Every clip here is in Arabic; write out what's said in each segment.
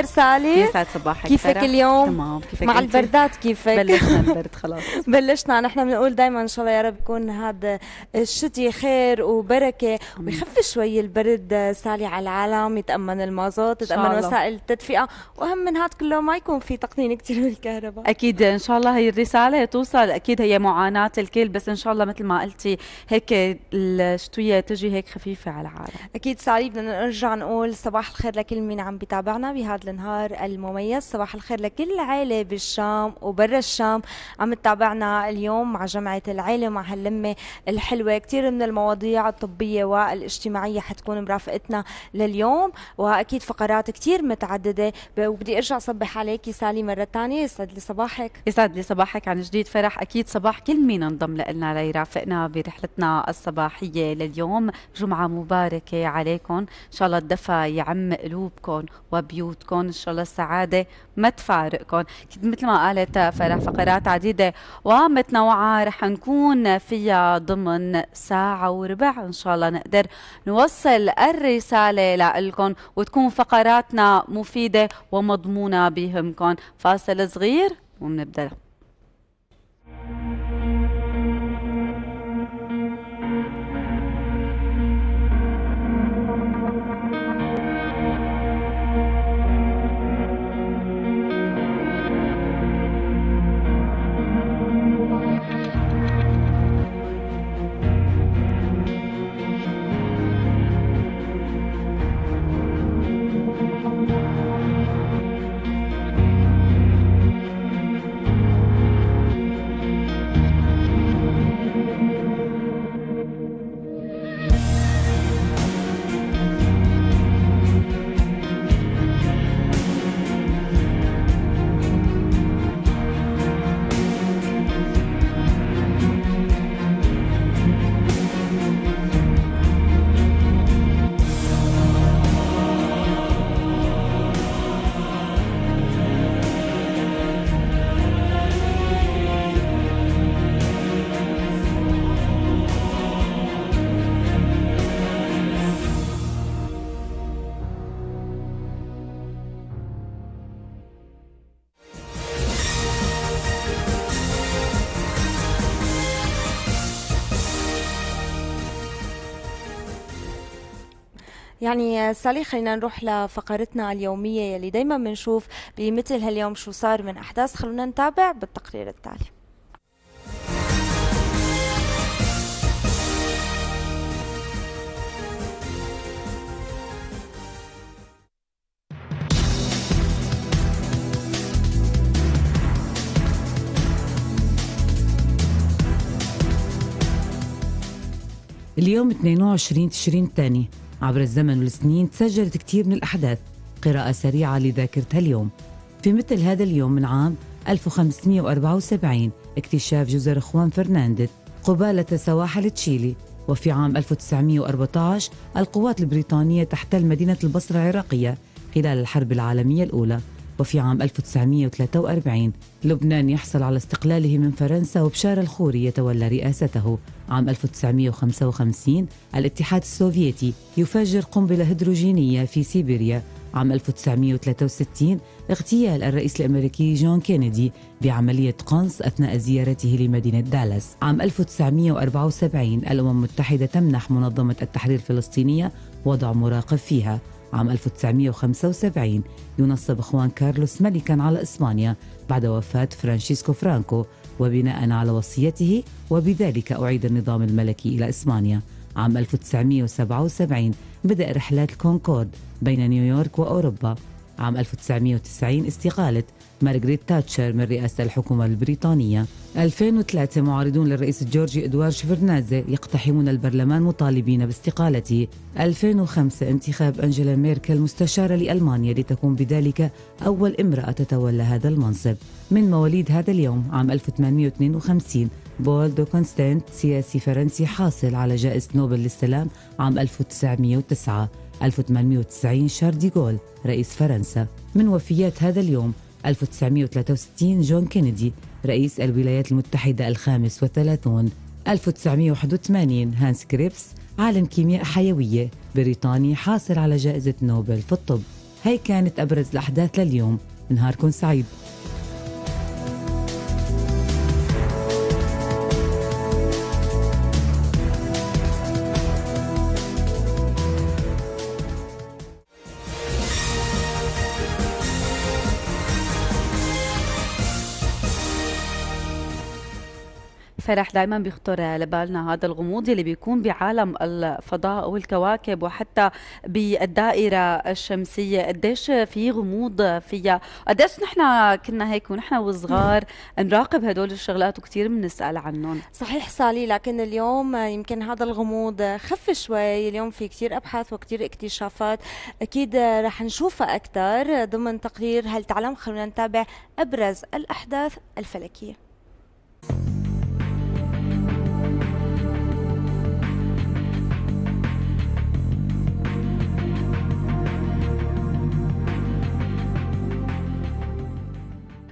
الخير سالي يسعد صباحك كيفك اليوم؟ تمام كيفك مع انت؟ البردات كيفك؟ بلشنا البرد خلاص بلشنا نحن بنقول دائما ان شاء الله يا رب يكون هذا الشتي خير وبركه ويخف شوي البرد سالي على العالم يتامن المازوت يتامن وسائل التدفئه واهم من هذا كله ما يكون في تقنين كثير بالكهرباء اكيد ان شاء الله هي الرساله توصل اكيد هي معاناه الكل بس ان شاء الله مثل ما قلتي هيك الشتويه تجي هيك خفيفه على العالم اكيد سالي بدنا نرجع نقول صباح الخير لكل مين عم بيتابعنا بهذا النهار المميز صباح الخير لكل العائلة بالشام وبرا الشام عم تتابعنا اليوم مع جمعية العائلة مع هاللمة الحلوة كثير من المواضيع الطبية والاجتماعية حتكون مرافقتنا لليوم وأكيد فقرات كثير متعددة وبدي أرجع صبح عليكي سالي مرة ثانية يسعد لي صباحك يسعد لي صباحك عن جديد فرح أكيد صباح كل مين انضم لنا ليرافقنا برحلتنا الصباحية لليوم جمعة مباركة عليكم إن شاء الله الدفا يعم قلوبكم وبيوتكم لكم ان شاء الله السعاده ما تفارقكم مثل ما قالت فرح فقرات عديده ومتنوعه رح نكون فيها ضمن ساعه وربع ان شاء الله نقدر نوصل الرساله لكم وتكون فقراتنا مفيده ومضمونه بهمكم فاصل صغير ومنبدا يعني سالي خلينا نروح لفقرتنا اليومية يلي دايما بنشوف بمثل هاليوم شو صار من أحداث خلونا نتابع بالتقرير التالي اليوم 22 تشرين الثاني عبر الزمن والسنين تسجلت كثير من الأحداث قراءة سريعة لذاكرتها اليوم في مثل هذا اليوم من عام 1574 اكتشاف جزر خوان فرنانديز قبالة سواحل تشيلي وفي عام 1914 القوات البريطانية تحتل مدينة البصرة العراقية خلال الحرب العالمية الأولى وفي عام 1943 لبنان يحصل على استقلاله من فرنسا وبشار الخوري يتولى رئاسته عام 1955 الاتحاد السوفيتي يفجر قنبلة هيدروجينية في سيبيريا عام 1963 اغتيال الرئيس الامريكي جون كينيدي بعمليه قنص اثناء زيارته لمدينه دالاس. عام 1974 الامم المتحده تمنح منظمه التحرير الفلسطينيه وضع مراقب فيها. عام 1975 ينصب خوان كارلوس ملكا على إسبانيا بعد وفاة فرانشيسكو فرانكو وبناء على وصيته وبذلك أعيد النظام الملكي إلى إسبانيا عام 1977 بدأ رحلات الكونكورد بين نيويورك وأوروبا عام 1990 استقالت مارغريت تاتشر من رئاسة الحكومة البريطانية 2003 معارضون للرئيس الجورجي إدوار شفرنازي يقتحمون البرلمان مطالبين باستقالته 2005 انتخاب أنجيلا ميركل مستشارة لألمانيا لتكون بذلك أول امرأة تتولى هذا المنصب من مواليد هذا اليوم عام 1852 بول دو كونستانت سياسي فرنسي حاصل على جائزة نوبل للسلام عام 1909 1890 شارل ديغول رئيس فرنسا من وفيات هذا اليوم 1963 جون كينيدي رئيس الولايات المتحدة الخامس وثلاثون 1981 هانس كريبس عالم كيمياء حيوية بريطاني حاصل على جائزة نوبل في الطب هي كانت أبرز الأحداث لليوم نهاركم سعيد فرح دائما بيخطر لبالنا هذا الغموض اللي بيكون بعالم الفضاء والكواكب وحتى بالدائره الشمسيه قديش في غموض فيها قديش نحن كنا هيك ونحن وصغار نراقب هدول الشغلات وكثير بنسال عنهم صحيح سالي لكن اليوم يمكن هذا الغموض خف شوي اليوم في كثير ابحاث وكثير اكتشافات اكيد رح نشوفها اكثر ضمن تقرير هل تعلم خلونا نتابع ابرز الاحداث الفلكيه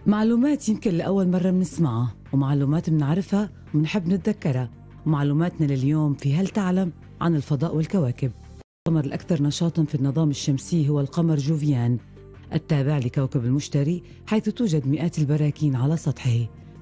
معلومات يمكن لأول مرة بنسمعها ومعلومات بنعرفها وبنحب نتذكرها ومعلوماتنا لليوم في هل تعلم عن الفضاء والكواكب القمر الأكثر نشاطا في النظام الشمسي هو القمر جوفيان التابع لكوكب المشتري حيث توجد مئات البراكين على سطحه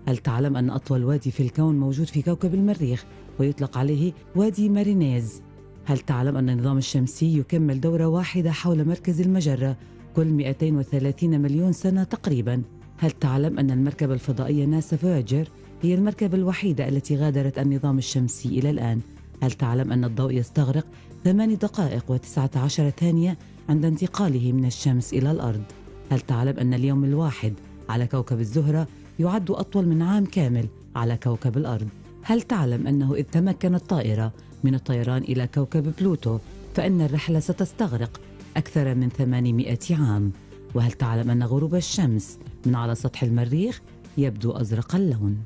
هل تعلم أن أطول وادي في الكون موجود في كوكب المريخ ويطلق عليه وادي مارينيز هل تعلم أن النظام الشمسي يكمل دورة واحدة حول مركز المجرة كل 230 مليون سنة تقريباً هل تعلم أن المركبة الفضائية ناسا فويجر هي المركبة الوحيدة التي غادرت النظام الشمسي إلى الآن؟ هل تعلم أن الضوء يستغرق ثماني دقائق و19 ثانية عند انتقاله من الشمس إلى الأرض؟ هل تعلم أن اليوم الواحد على كوكب الزهرة يعد أطول من عام كامل على كوكب الأرض؟ هل تعلم أنه إذ تمكنت الطائرة من الطيران إلى كوكب بلوتو فإن الرحلة ستستغرق أكثر من 800 عام؟ وهل تعلم أن غروب الشمس من على سطح المريخ يبدو أزرق اللون؟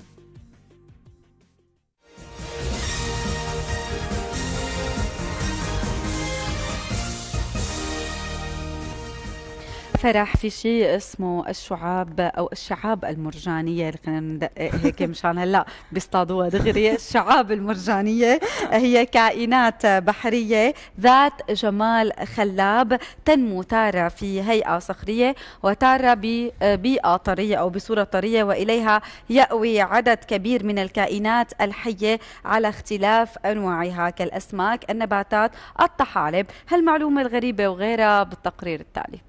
فرح في شيء اسمه الشعاب او الشعاب المرجانيه خلينا ندقق هيك مشان هلا بيصطادوها دغري الشعاب المرجانيه هي كائنات بحريه ذات جمال خلاب تنمو تاره في هيئه صخريه وتاره ببيئه طريه او بصوره طريه واليها يأوي عدد كبير من الكائنات الحيه على اختلاف انواعها كالاسماك النباتات الطحالب هالمعلومه الغريبه وغيرها بالتقرير التالي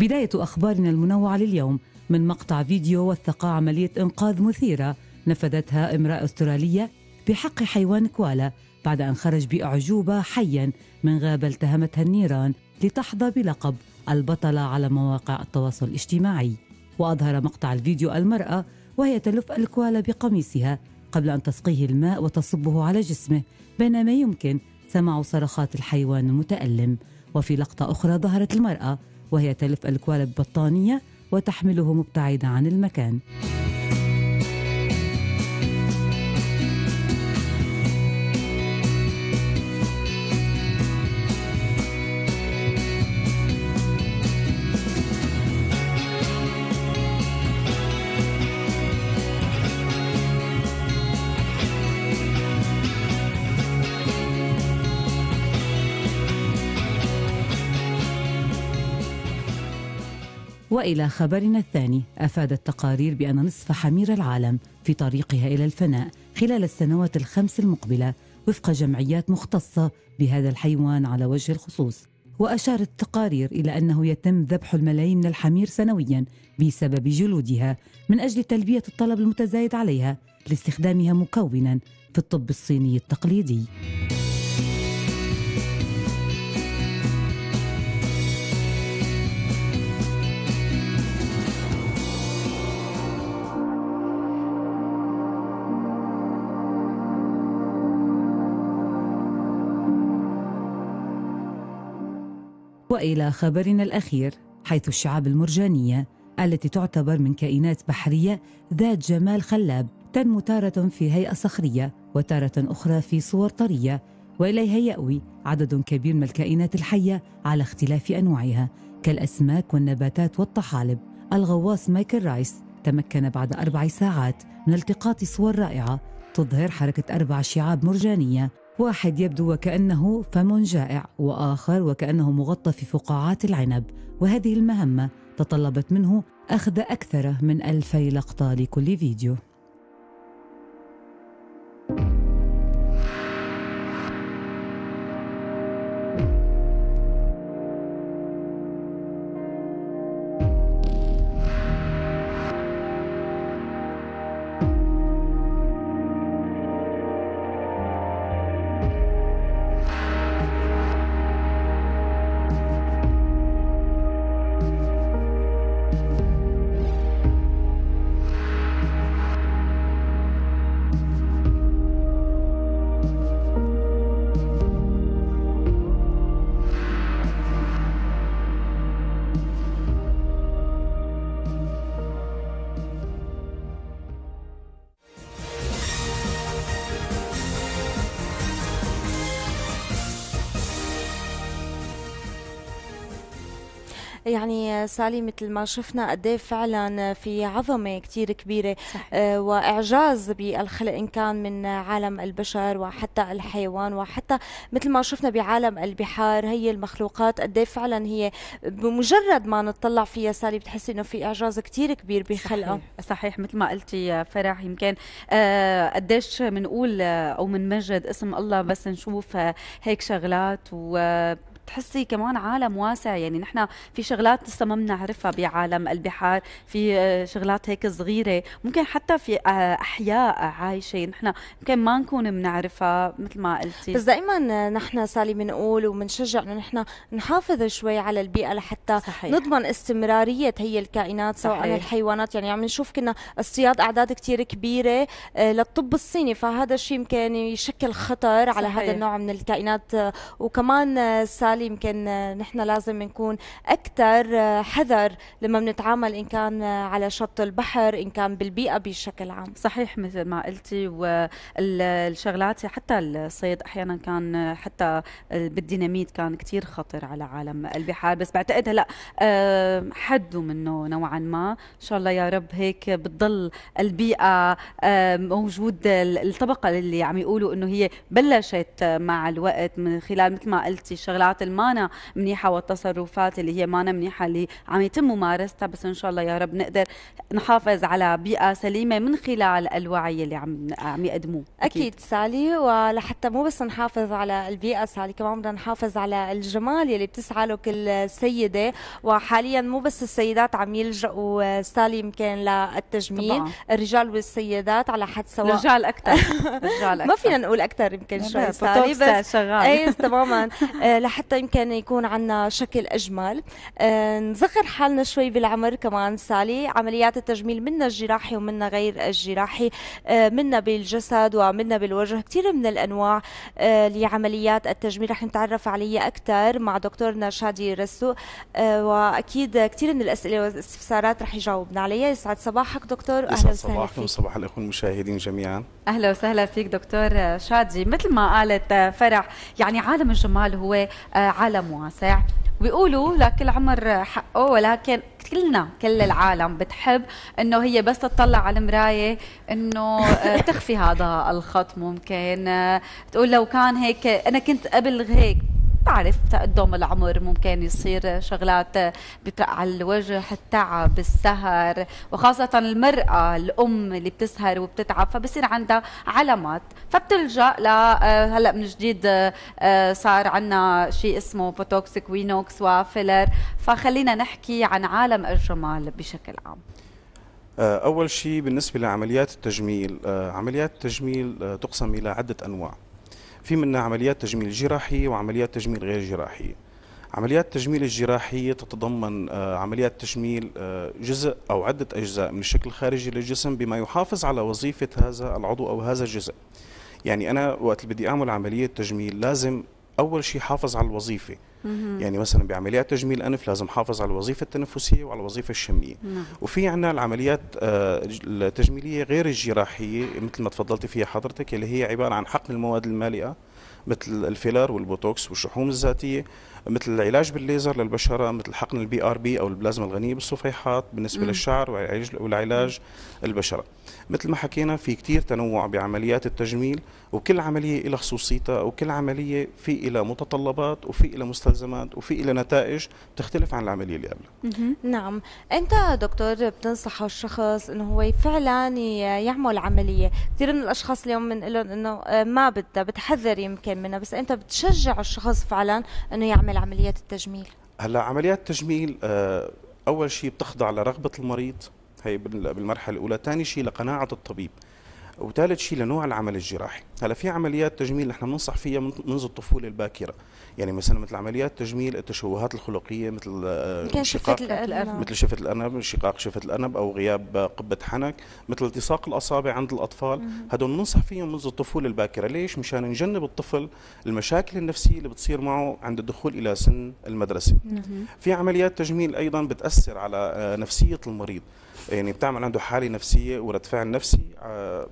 بداية أخبارنا المنوعة لليوم من مقطع فيديو وثق عملية إنقاذ مثيرة نفذتها امرأة أسترالية بحق حيوان كوالا بعد أن خرج بأعجوبة حيا من غابة التهمتها النيران لتحظى بلقب البطلة على مواقع التواصل الاجتماعي وأظهر مقطع الفيديو المرأة وهي تلف الكوالا بقميصها قبل أن تسقيه الماء وتصبه على جسمه بينما يمكن سماع صرخات الحيوان المتألم وفي لقطة أخرى ظهرت المرأة وهي تلف الكوالب بطانية وتحمله مبتعدة عن المكان والى خبرنا الثاني افادت تقارير بان نصف حمير العالم في طريقها الى الفناء خلال السنوات الخمس المقبله وفق جمعيات مختصه بهذا الحيوان على وجه الخصوص واشارت التقارير الى انه يتم ذبح الملايين من الحمير سنويا بسبب جلودها من اجل تلبيه الطلب المتزايد عليها لاستخدامها مكونا في الطب الصيني التقليدي والى خبرنا الاخير حيث الشعاب المرجانيه التي تعتبر من كائنات بحريه ذات جمال خلاب تنمو تاره في هيئه صخريه وتاره اخرى في صور طريه واليها ياوي عدد كبير من الكائنات الحيه على اختلاف انواعها كالاسماك والنباتات والطحالب الغواص مايكل رايس تمكن بعد أربع ساعات من التقاط صور رائعة تظهر حركة أربع شعاب مرجانية واحد يبدو وكأنه فم جائع وآخر وكأنه مغطى في فقاعات العنب وهذه المهمة تطلبت منه أخذ أكثر من ألفي لقطة لكل فيديو يعني سالي مثل ما شفنا قد إيه فعلا في عظمه كثير كبيره صحيح. آه، واعجاز بالخلق ان كان من عالم البشر وحتى الحيوان وحتى مثل ما شفنا بعالم البحار هي المخلوقات قد إيه فعلا هي بمجرد ما نطلع فيها سالي بتحسي انه في اعجاز كثير كبير بخلقه صحيح, صحيح مثل ما قلتي فرح يمكن آه، قديش بنقول آه، او بنمجد اسم الله بس نشوف هيك شغلات و بتحسي كمان عالم واسع يعني نحن في شغلات لسه ما بنعرفها بعالم البحار في آه، شغلات هيك صغيره ممكن حتى في آه، احياء عايشه نحن ممكن ما نكون بنعرفها مثل ما قلتي بس دائما نحن سالي بنقول وبنشجع انه نحن نحافظ شوي على البيئه لحتى صحيح. نضمن استمراريه هي الكائنات سواء الحيوانات يعني عم نشوف كنا اصطياد اعداد كثير كبيره آه، للطب الصيني فهذا الشيء يمكن يشكل خطر صحيح. على هذا النوع من الكائنات وكمان سالي وبالتالي يمكن نحن لازم نكون اكثر حذر لما بنتعامل ان كان على شط البحر ان كان بالبيئه بشكل عام صحيح مثل ما قلتي والشغلات حتى الصيد احيانا كان حتى بالديناميت كان كثير خطر على عالم البحار بس بعتقد هلا آه، حدوا منه نوعا ما ان شاء الله يا رب هيك بتضل البيئه آه، موجود الطبقه اللي عم يقولوا انه هي بلشت مع الوقت من خلال مثل ما قلتي الشغلات المانا منيحه والتصرفات اللي هي مانا منيحه اللي عم يتم ممارستها بس ان شاء الله يا رب نقدر نحافظ على بيئه سليمه من خلال الوعي اللي عم عم يقدموه اكيد, أكيد سالي ولحتى مو بس نحافظ على البيئه سالي كمان بدنا نحافظ على الجمال اللي بتسعى له كل سيده وحاليا مو بس السيدات عم يلجؤوا سالي يمكن للتجميل طبعا. الرجال والسيدات على حد سواء الرجال اكثر الرجال اكثر ما فينا نقول اكثر يمكن شوي سالي بس شغال. اي تماما لحتى حتى يمكن يكون عندنا شكل اجمل آه، نصغر حالنا شوي بالعمر كمان سالي عمليات التجميل منا الجراحي ومنا غير الجراحي آه، منا بالجسد ومنا بالوجه كثير من الانواع آه، لعمليات التجميل رح نتعرف عليها اكثر مع دكتورنا شادي رسو واكيد كثير من الاسئله والاستفسارات رح يجاوبنا عليها يسعد صباحك دكتور اهلا وسهلا فيك صباح الاخوه المشاهدين جميعا اهلا وسهلا فيك دكتور شادي مثل ما قالت فرح يعني عالم الجمال هو عالم واسع بيقولوا لكل عمر حقه ولكن كلنا كل العالم بتحب انه هي بس تطلع على المرايه انه آه، تخفي هذا الخط ممكن آه، تقول لو كان هيك انا كنت قبل هيك بتعرف تقدم العمر ممكن يصير شغلات بترقع على الوجه التعب السهر وخاصة المرأة الأم اللي بتسهر وبتتعب فبصير عندها علامات فبتلجأ ل آه، هلا من جديد آه، صار عندنا شيء اسمه بوتوكس كوينوكس وفيلر فخلينا نحكي عن عالم الجمال بشكل عام آه، أول شيء بالنسبة لعمليات التجميل عمليات التجميل تقسم إلى عدة أنواع في منا عمليات تجميل جراحي وعمليات تجميل غير جراحي عمليات التجميل الجراحية تتضمن آه، عمليات تجميل آه، جزء أو عدة أجزاء من الشكل الخارجي للجسم بما يحافظ على وظيفة هذا العضو أو هذا الجزء يعني أنا وقت بدي أعمل عملية تجميل لازم اول شيء حافظ على الوظيفه يعني مثلا بعمليات تجميل الانف لازم حافظ على الوظيفه التنفسيه وعلى الوظيفه الشميه نعم. وفي عندنا العمليات آه، التجميليه غير الجراحيه مثل ما تفضلتي فيها حضرتك اللي هي عباره عن حقن المواد المالئه مثل الفيلر والبوتوكس والشحوم الذاتيه مثل العلاج بالليزر للبشره مثل حقن البي ار بي او البلازما الغنيه بالصفيحات بالنسبه مم. للشعر والعلاج البشره مثل ما حكينا في كتير تنوع بعمليات التجميل وكل عملية لها خصوصيتها وكل عملية في إلى متطلبات وفي إلى مستلزمات وفي إلى نتائج تختلف عن العملية اللي قبلها نعم أنت دكتور بتنصح الشخص أنه هو فعلا يعمل عملية كثير من الأشخاص اليوم من لهم أنه آه، ما بدها بتحذر يمكن منها بس أنت بتشجع الشخص فعلا أنه يعمل عمليات التجميل هلا عمليات التجميل آه، أول شيء بتخضع لرغبة المريض هي بالمرحله الاولى ثاني شيء لقناعه الطبيب وثالث شيء لنوع العمل الجراحي هلا في عمليات تجميل نحن بننصح فيها منذ الطفوله الباكره يعني مثلا مثل عمليات تجميل التشوهات الخلقيه مثل انشقاق آه، مثل شفه الارنب انشقاق شفه الارنب او غياب قبه حنك مثل التصاق الاصابع عند الاطفال هدول بننصح فيهم منذ الطفوله الباكره ليش مشان نجنب الطفل المشاكل النفسيه اللي بتصير معه عند الدخول الى سن المدرسه في عمليات تجميل ايضا بتاثر على آه، نفسيه المريض يعني بتعمل عنده حاله نفسيه ورد فعل نفسي هي آه،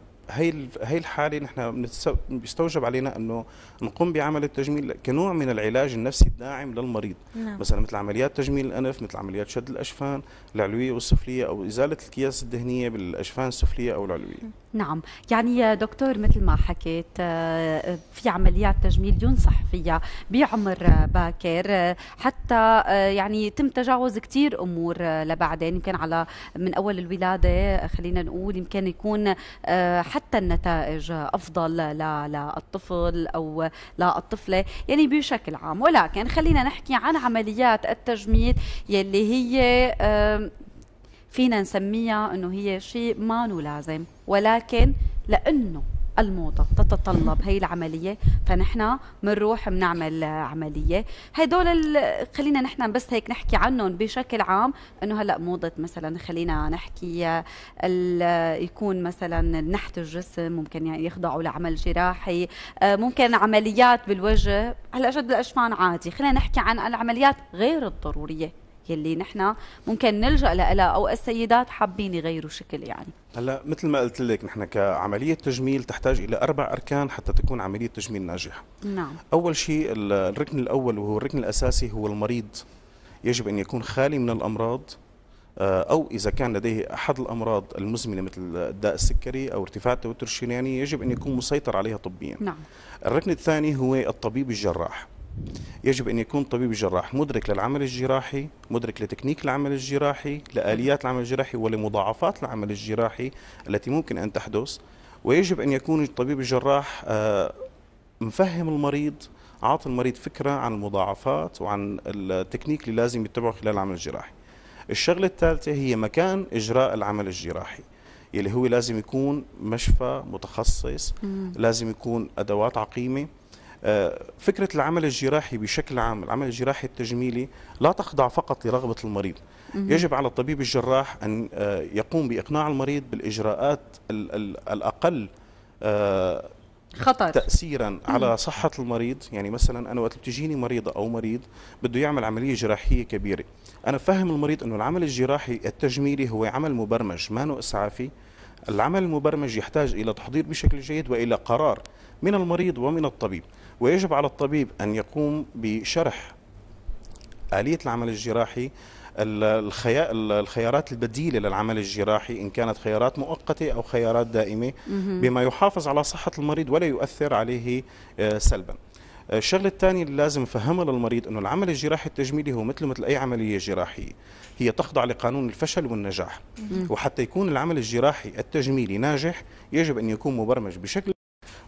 هي الحاله نحن بيستوجب علينا انه نقوم بعمل التجميل كنوع من العلاج النفسي الداعم للمريض نعم. مثلا مثل عمليات تجميل الانف مثل عمليات شد الاشفان العلويه والسفليه او ازاله الكياس الدهنيه بالاجفان السفليه او العلويه نعم يعني يا دكتور مثل ما حكيت آه، في عمليات تجميل ينصح فيها بعمر باكر آه، حتى آه، يعني يتم تجاوز كثير امور لبعدين يمكن على من اول الولاده خلينا نقول يمكن يكون حتى النتائج افضل للطفل او للطفله يعني بشكل عام ولكن خلينا نحكي عن عمليات التجميل يلي هي فينا نسميها انه هي شيء ما لازم ولكن لانه الموضة تتطلب هي العملية فنحن بنروح بنعمل عملية هدول خلينا نحن بس هيك نحكي عنهم بشكل عام انه هلا موضة مثلا خلينا نحكي يكون مثلا نحت الجسم ممكن يعني يخضعوا لعمل جراحي آه، ممكن عمليات بالوجه هلا جد الاشفان عادي خلينا نحكي عن العمليات غير الضرورية يلي نحن ممكن نلجا لها او السيدات حابين يغيروا شكل يعني هلا مثل ما قلت لك نحن كعمليه تجميل تحتاج الى اربع اركان حتى تكون عمليه تجميل ناجحه نعم اول شيء الركن الاول وهو الركن الاساسي هو المريض يجب ان يكون خالي من الامراض آه، أو إذا كان لديه أحد الأمراض المزمنة مثل الداء السكري أو ارتفاع التوتر الشرياني يجب أن يكون مسيطر عليها طبيا نعم. الركن الثاني هو الطبيب الجراح يجب أن يكون طبيب الجراح مدرك للعمل الجراحي مدرك لتكنيك العمل الجراحي لآليات العمل الجراحي ولمضاعفات العمل الجراحي التي ممكن أن تحدث ويجب أن يكون الطبيب الجراح آه، مفهم المريض عاطي المريض فكرة عن المضاعفات وعن التكنيك اللي لازم يتبعه خلال العمل الجراحي الشغلة الثالثة هي مكان إجراء العمل الجراحي يلي هو لازم يكون مشفى متخصص مم. لازم يكون أدوات عقيمة آه، فكرة العمل الجراحي بشكل عام العمل الجراحي التجميلي لا تخضع فقط لرغبة المريض يجب على الطبيب الجراح أن آه، يقوم بإقناع المريض بالإجراءات الأقل آه، خطر تاثيرا على صحه المريض يعني مثلا انا وقت بتجيني مريضه او مريض بده يعمل عمليه جراحيه كبيره انا فهم المريض انه العمل الجراحي التجميلي هو عمل مبرمج ما اسعافي العمل المبرمج يحتاج الى تحضير بشكل جيد والى قرار من المريض ومن الطبيب ويجب على الطبيب أن يقوم بشرح آلية العمل الجراحي الخيارات البديلة للعمل الجراحي إن كانت خيارات مؤقتة أو خيارات دائمة بما يحافظ على صحة المريض ولا يؤثر عليه آه، سلباً آه، الشغلة الثانية اللي لازم نفهمها للمريض أنه العمل الجراحي التجميلي هو مثل مثل أي عملية جراحية هي تخضع لقانون الفشل والنجاح وحتى يكون العمل الجراحي التجميلي ناجح يجب أن يكون مبرمج بشكل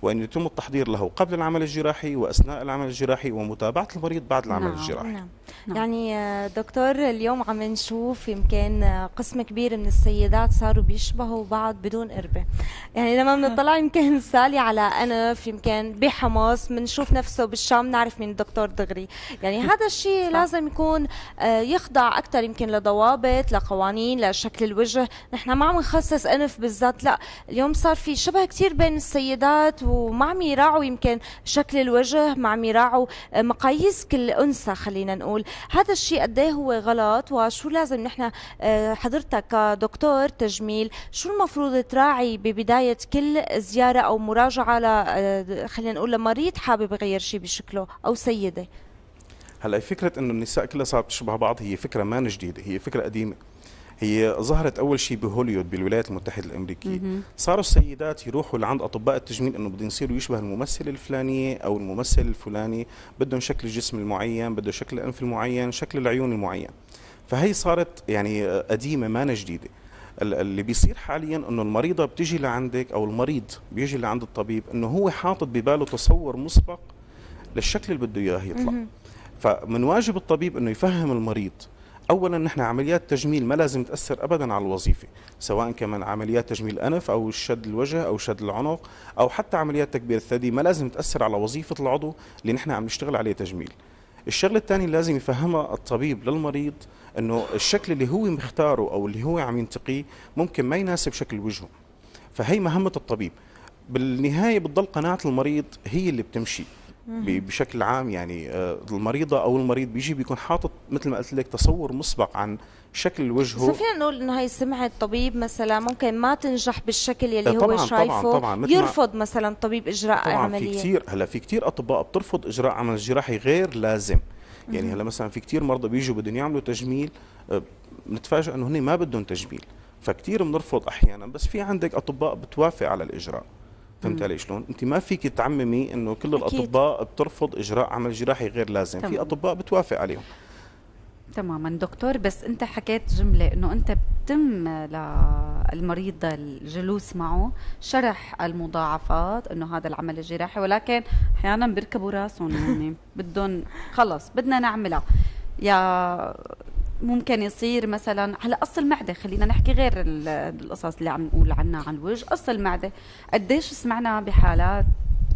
وأن يتم التحضير له قبل العمل الجراحي وأثناء العمل الجراحي ومتابعة المريض بعد العمل نعم. الجراحي نعم. نعم. يعني آه، دكتور اليوم عم نشوف يمكن آه، قسم كبير من السيدات صاروا بيشبهوا بعض بدون قربة يعني لما بنطلع يمكن سالي على أنف يمكن بحمص بنشوف نفسه بالشام نعرف مين الدكتور دغري يعني هذا الشيء لازم يكون آه، يخضع أكثر يمكن لضوابط لقوانين لشكل الوجه نحن ما عم نخصص أنف بالذات لا اليوم صار في شبه كثير بين السيدات وما عم يراعوا يمكن شكل الوجه ما عم يراعوا مقاييس كل أنثى خلينا نقول هذا الشيء قد إيه هو غلط وشو لازم نحن آه، حضرتك كدكتور تجميل شو المفروض تراعي ببداية كل زيارة أو مراجعة ل آه، خلينا نقول لمريض حابب يغير شيء بشكله أو سيدة هلا فكرة إنه النساء كلها صارت تشبه بعض هي فكرة ما جديدة هي فكرة قديمة هي ظهرت اول شيء بهوليود بالولايات المتحده الامريكيه صاروا السيدات يروحوا لعند اطباء التجميل انه بدهم يصيروا يشبه الممثل الفلانيه او الممثل الفلاني بدهم شكل الجسم المعين بده شكل الانف المعين شكل العيون المعين فهي صارت يعني قديمه ما جديده اللي بيصير حاليا انه المريضه بتجي لعندك او المريض بيجي لعند الطبيب انه هو حاطط بباله تصور مسبق للشكل اللي بده اياه يطلع فمن واجب الطبيب انه يفهم المريض اولا نحن عمليات تجميل ما لازم تاثر ابدا على الوظيفه سواء كمان عمليات تجميل الانف او شد الوجه او شد العنق او حتى عمليات تكبير الثدي ما لازم تاثر على وظيفه العضو اللي نحن عم نشتغل عليه تجميل الشغله الثانيه لازم يفهمها الطبيب للمريض انه الشكل اللي هو مختاره او اللي هو عم ينتقيه ممكن ما يناسب شكل وجهه فهي مهمه الطبيب بالنهايه بتضل قناعه المريض هي اللي بتمشي بشكل عام يعني آه، المريضه او المريض بيجي بيكون حاطط مثل ما قلت لك تصور مسبق عن شكل وجهه فينا نقول انه هي سمعه طبيب مثلا ممكن ما تنجح بالشكل يلي آه، طبعاً هو شايفه طبعاً طبعاً يرفض مثلا طبيب اجراء طبعاً عمليه في كثير هلا في كثير اطباء بترفض اجراء عمل جراحي غير لازم يعني هلا مثلا في كثير مرضى بيجوا بدهم يعملوا تجميل آه، بنتفاجئ انه هن ما بدهم تجميل فكتير بنرفض احيانا بس في عندك اطباء بتوافق على الاجراء فهمت علي شلون؟ انت ما فيك تعممي انه كل أكيد. الاطباء بترفض اجراء عمل جراحي غير لازم، في اطباء بتوافق عليهم، تماما دكتور بس انت حكيت جمله انه انت بتم للمريض الجلوس معه شرح المضاعفات انه هذا العمل الجراحي ولكن احيانا بيركبوا راسهم يعني بدهم خلص بدنا نعملها يا ممكن يصير مثلا على قص المعده خلينا نحكي غير القصص اللي عم نقول عنها عن الوجه قص المعده قديش سمعنا بحالات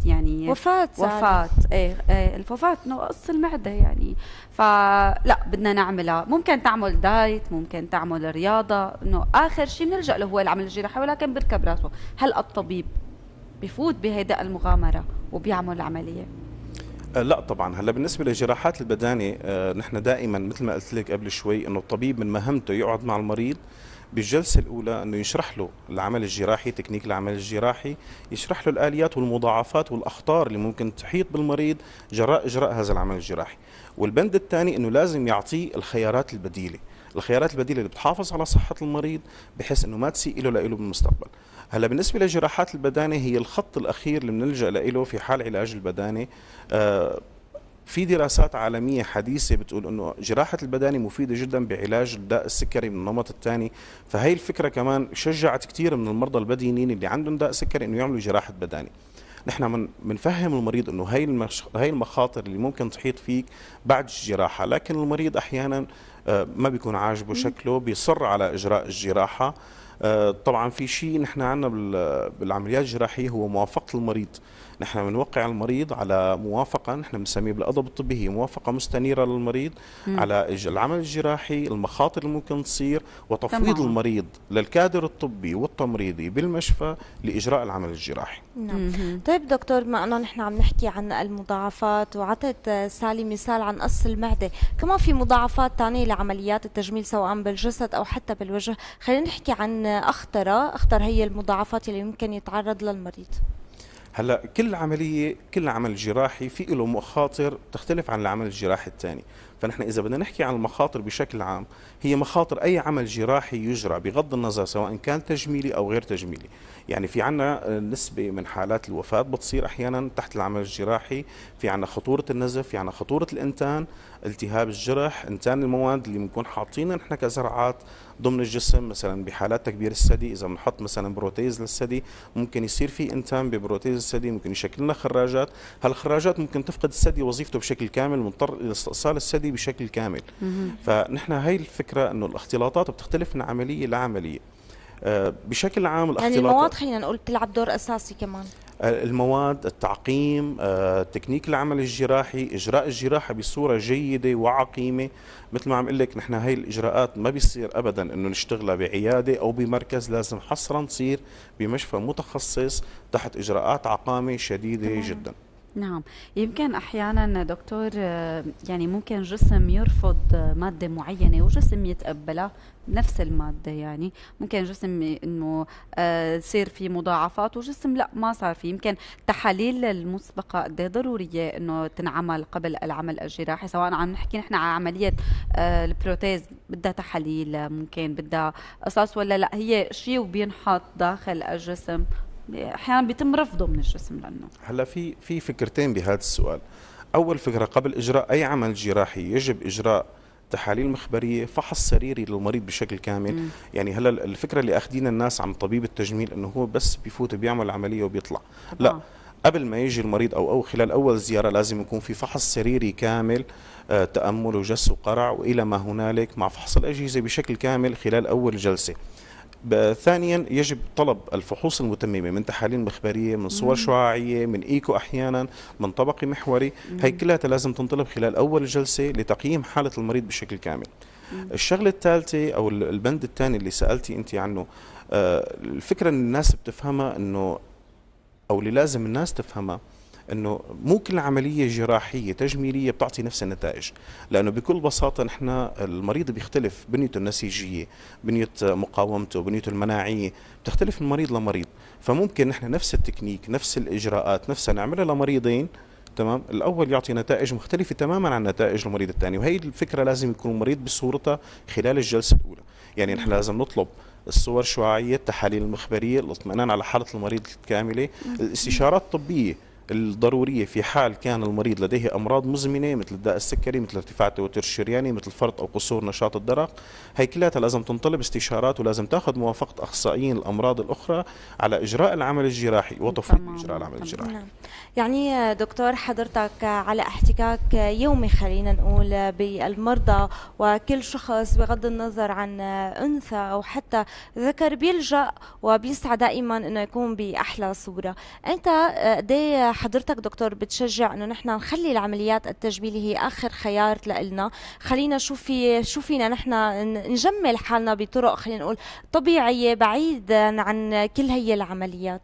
يعني وفاة وفاة ايه, ايه الوفاة انه قص المعدة يعني فلا بدنا نعملها ممكن تعمل دايت ممكن تعمل رياضة انه اخر شيء بنلجأ له هو العمل الجراحي ولكن بركب راسه هل الطبيب بفوت بهيدا المغامرة وبيعمل العملية أه، لا طبعا هلا بالنسبه للجراحات البدانه أه، نحن دائما مثل ما قلت لك قبل شوي انه الطبيب من مهمته يقعد مع المريض بالجلسه الاولى انه يشرح له العمل الجراحي تكنيك العمل الجراحي يشرح له الاليات والمضاعفات والاخطار اللي ممكن تحيط بالمريض جراء اجراء هذا العمل الجراحي والبند الثاني انه لازم يعطيه الخيارات البديله الخيارات البديله اللي بتحافظ على صحه المريض بحيث انه ما تسيء له لإله بالمستقبل هلا بالنسبه لجراحات البدانه هي الخط الاخير اللي بنلجا له في حال علاج البدانه آه في دراسات عالميه حديثه بتقول انه جراحه البدانه مفيده جدا بعلاج الداء السكري من النمط الثاني فهي الفكره كمان شجعت كثير من المرضى البدينين اللي عندهم داء سكري انه يعملوا جراحه بدانه نحن بنفهم المريض انه هي هي المخاطر اللي ممكن تحيط فيك بعد الجراحه لكن المريض احيانا آه، ما بيكون عاجبه شكله بيصر على اجراء الجراحه آه، طبعا في شيء نحن عندنا بالعمليات الجراحيه هو موافقه المريض نحن بنوقع المريض على موافقه نحن بنسميه بالادب الطبي هي موافقه مستنيره للمريض م. على العمل الجراحي المخاطر اللي ممكن تصير وتفويض تمام. المريض للكادر الطبي والتمريضي بالمشفى لاجراء العمل الجراحي نعم طيب دكتور بما انه نحن عم نحكي عن المضاعفات وعطت سالي مثال عن قص المعده كمان في مضاعفات ثانيه لعمليات التجميل سواء بالجسد او حتى بالوجه خلينا نحكي عن اخطر اخطر هي المضاعفات اللي ممكن يتعرض للمريض هلا كل عمليه كل عمل جراحي في له مخاطر تختلف عن العمل الجراحي الثاني فنحن اذا بدنا نحكي عن المخاطر بشكل عام هي مخاطر أي عمل جراحي يجرى بغض النظر سواء كان تجميلي أو غير تجميلي يعني في عنا نسبة من حالات الوفاة بتصير أحيانا تحت العمل الجراحي في عنا خطورة النزف في عنا خطورة الإنتان التهاب الجرح إنتان المواد اللي بنكون حاطينها نحن كزرعات ضمن الجسم مثلا بحالات تكبير الثدي اذا بنحط مثلا بروتيز للثدي ممكن يصير في انتان ببروتيز الثدي ممكن يشكل لنا خراجات هالخراجات ممكن تفقد الثدي وظيفته بشكل كامل مضطر الى استئصال الثدي بشكل كامل فنحن هاي الفكره الفكره انه الاختلاطات بتختلف من عمليه لعمليه آه، بشكل عام يعني الاختلاطات يعني المواد خلينا نقول بتلعب دور اساسي كمان آه، المواد التعقيم آه، تكنيك العمل الجراحي اجراء الجراحه بصوره جيده وعقيمه مثل ما عم لك نحن هي الاجراءات ما بيصير ابدا انه نشتغلها بعياده او بمركز لازم حصرا تصير بمشفى متخصص تحت اجراءات عقامه شديده تمام. جدا نعم يمكن احيانا دكتور آه، يعني ممكن جسم يرفض آه، ماده معينه وجسم يتقبلها نفس الماده يعني ممكن جسم انه آه، يصير في مضاعفات وجسم لا ما صار في يمكن التحاليل المسبقه قد إيه ضروريه انه تنعمل قبل العمل الجراحي سواء عم نحكي نحن على عمليه البروتيز بدها تحاليل ممكن بدها قصص ولا لا هي شيء وبينحط داخل الجسم احيانا بيتم رفضه من الجسم لانه هلا في في فكرتين بهذا السؤال اول فكره قبل اجراء اي عمل جراحي يجب اجراء تحاليل مخبريه فحص سريري للمريض بشكل كامل مم. يعني هلا الفكره اللي اخذين الناس عن طبيب التجميل انه هو بس بيفوت بيعمل عمليه وبيطلع طبعا. لا قبل ما يجي المريض او او خلال اول زياره لازم يكون في فحص سريري كامل آه، تامل وجس وقرع والى ما هنالك مع فحص الاجهزه بشكل كامل خلال اول جلسه ثانيا يجب طلب الفحوص المتممه من تحاليل مخبريه من صور شعاعيه من ايكو احيانا من طبقي محوري هي كلها لازم تنطلب خلال اول جلسه لتقييم حاله المريض بشكل كامل الشغله الثالثه او البند الثاني اللي سالتي انت عنه آه، الفكره ان الناس بتفهمها انه او اللي لازم الناس تفهمها انه مو كل عمليه جراحيه تجميليه بتعطي نفس النتائج لانه بكل بساطه نحن المريض بيختلف بنيته النسيجيه بنيه مقاومته بنيته المناعيه بتختلف من مريض لمريض فممكن نحن نفس التكنيك نفس الاجراءات نفسها نعملها لمريضين تمام الاول يعطي نتائج مختلفه تماما عن نتائج المريض الثاني وهي الفكره لازم يكون المريض بصورتها خلال الجلسه الاولى يعني نحن لازم نطلب الصور الشعاعيه التحاليل المخبريه الاطمئنان على حاله المريض الكامله الاستشارات الطبيه الضرورية في حال كان المريض لديه أمراض مزمنة مثل الداء السكري مثل ارتفاع التوتر الشرياني مثل فرط أو قصور نشاط الدرق هي كلها لازم تنطلب استشارات ولازم تأخذ موافقة أخصائيين الأمراض الأخرى على إجراء العمل الجراحي وتفريط إجراء العمل الجراحي يعني دكتور حضرتك على احتكاك يومي خلينا نقول بالمرضى وكل شخص بغض النظر عن أنثى أو حتى ذكر بيلجأ وبيسعى دائما أنه يكون بأحلى صورة أنت قد إيه حضرتك دكتور بتشجع انه نحن نخلي العمليات التجميليه هي اخر خيار لنا خلينا شو في شو فينا نحن نجمل حالنا بطرق خلينا نقول طبيعيه بعيدا عن كل هي العمليات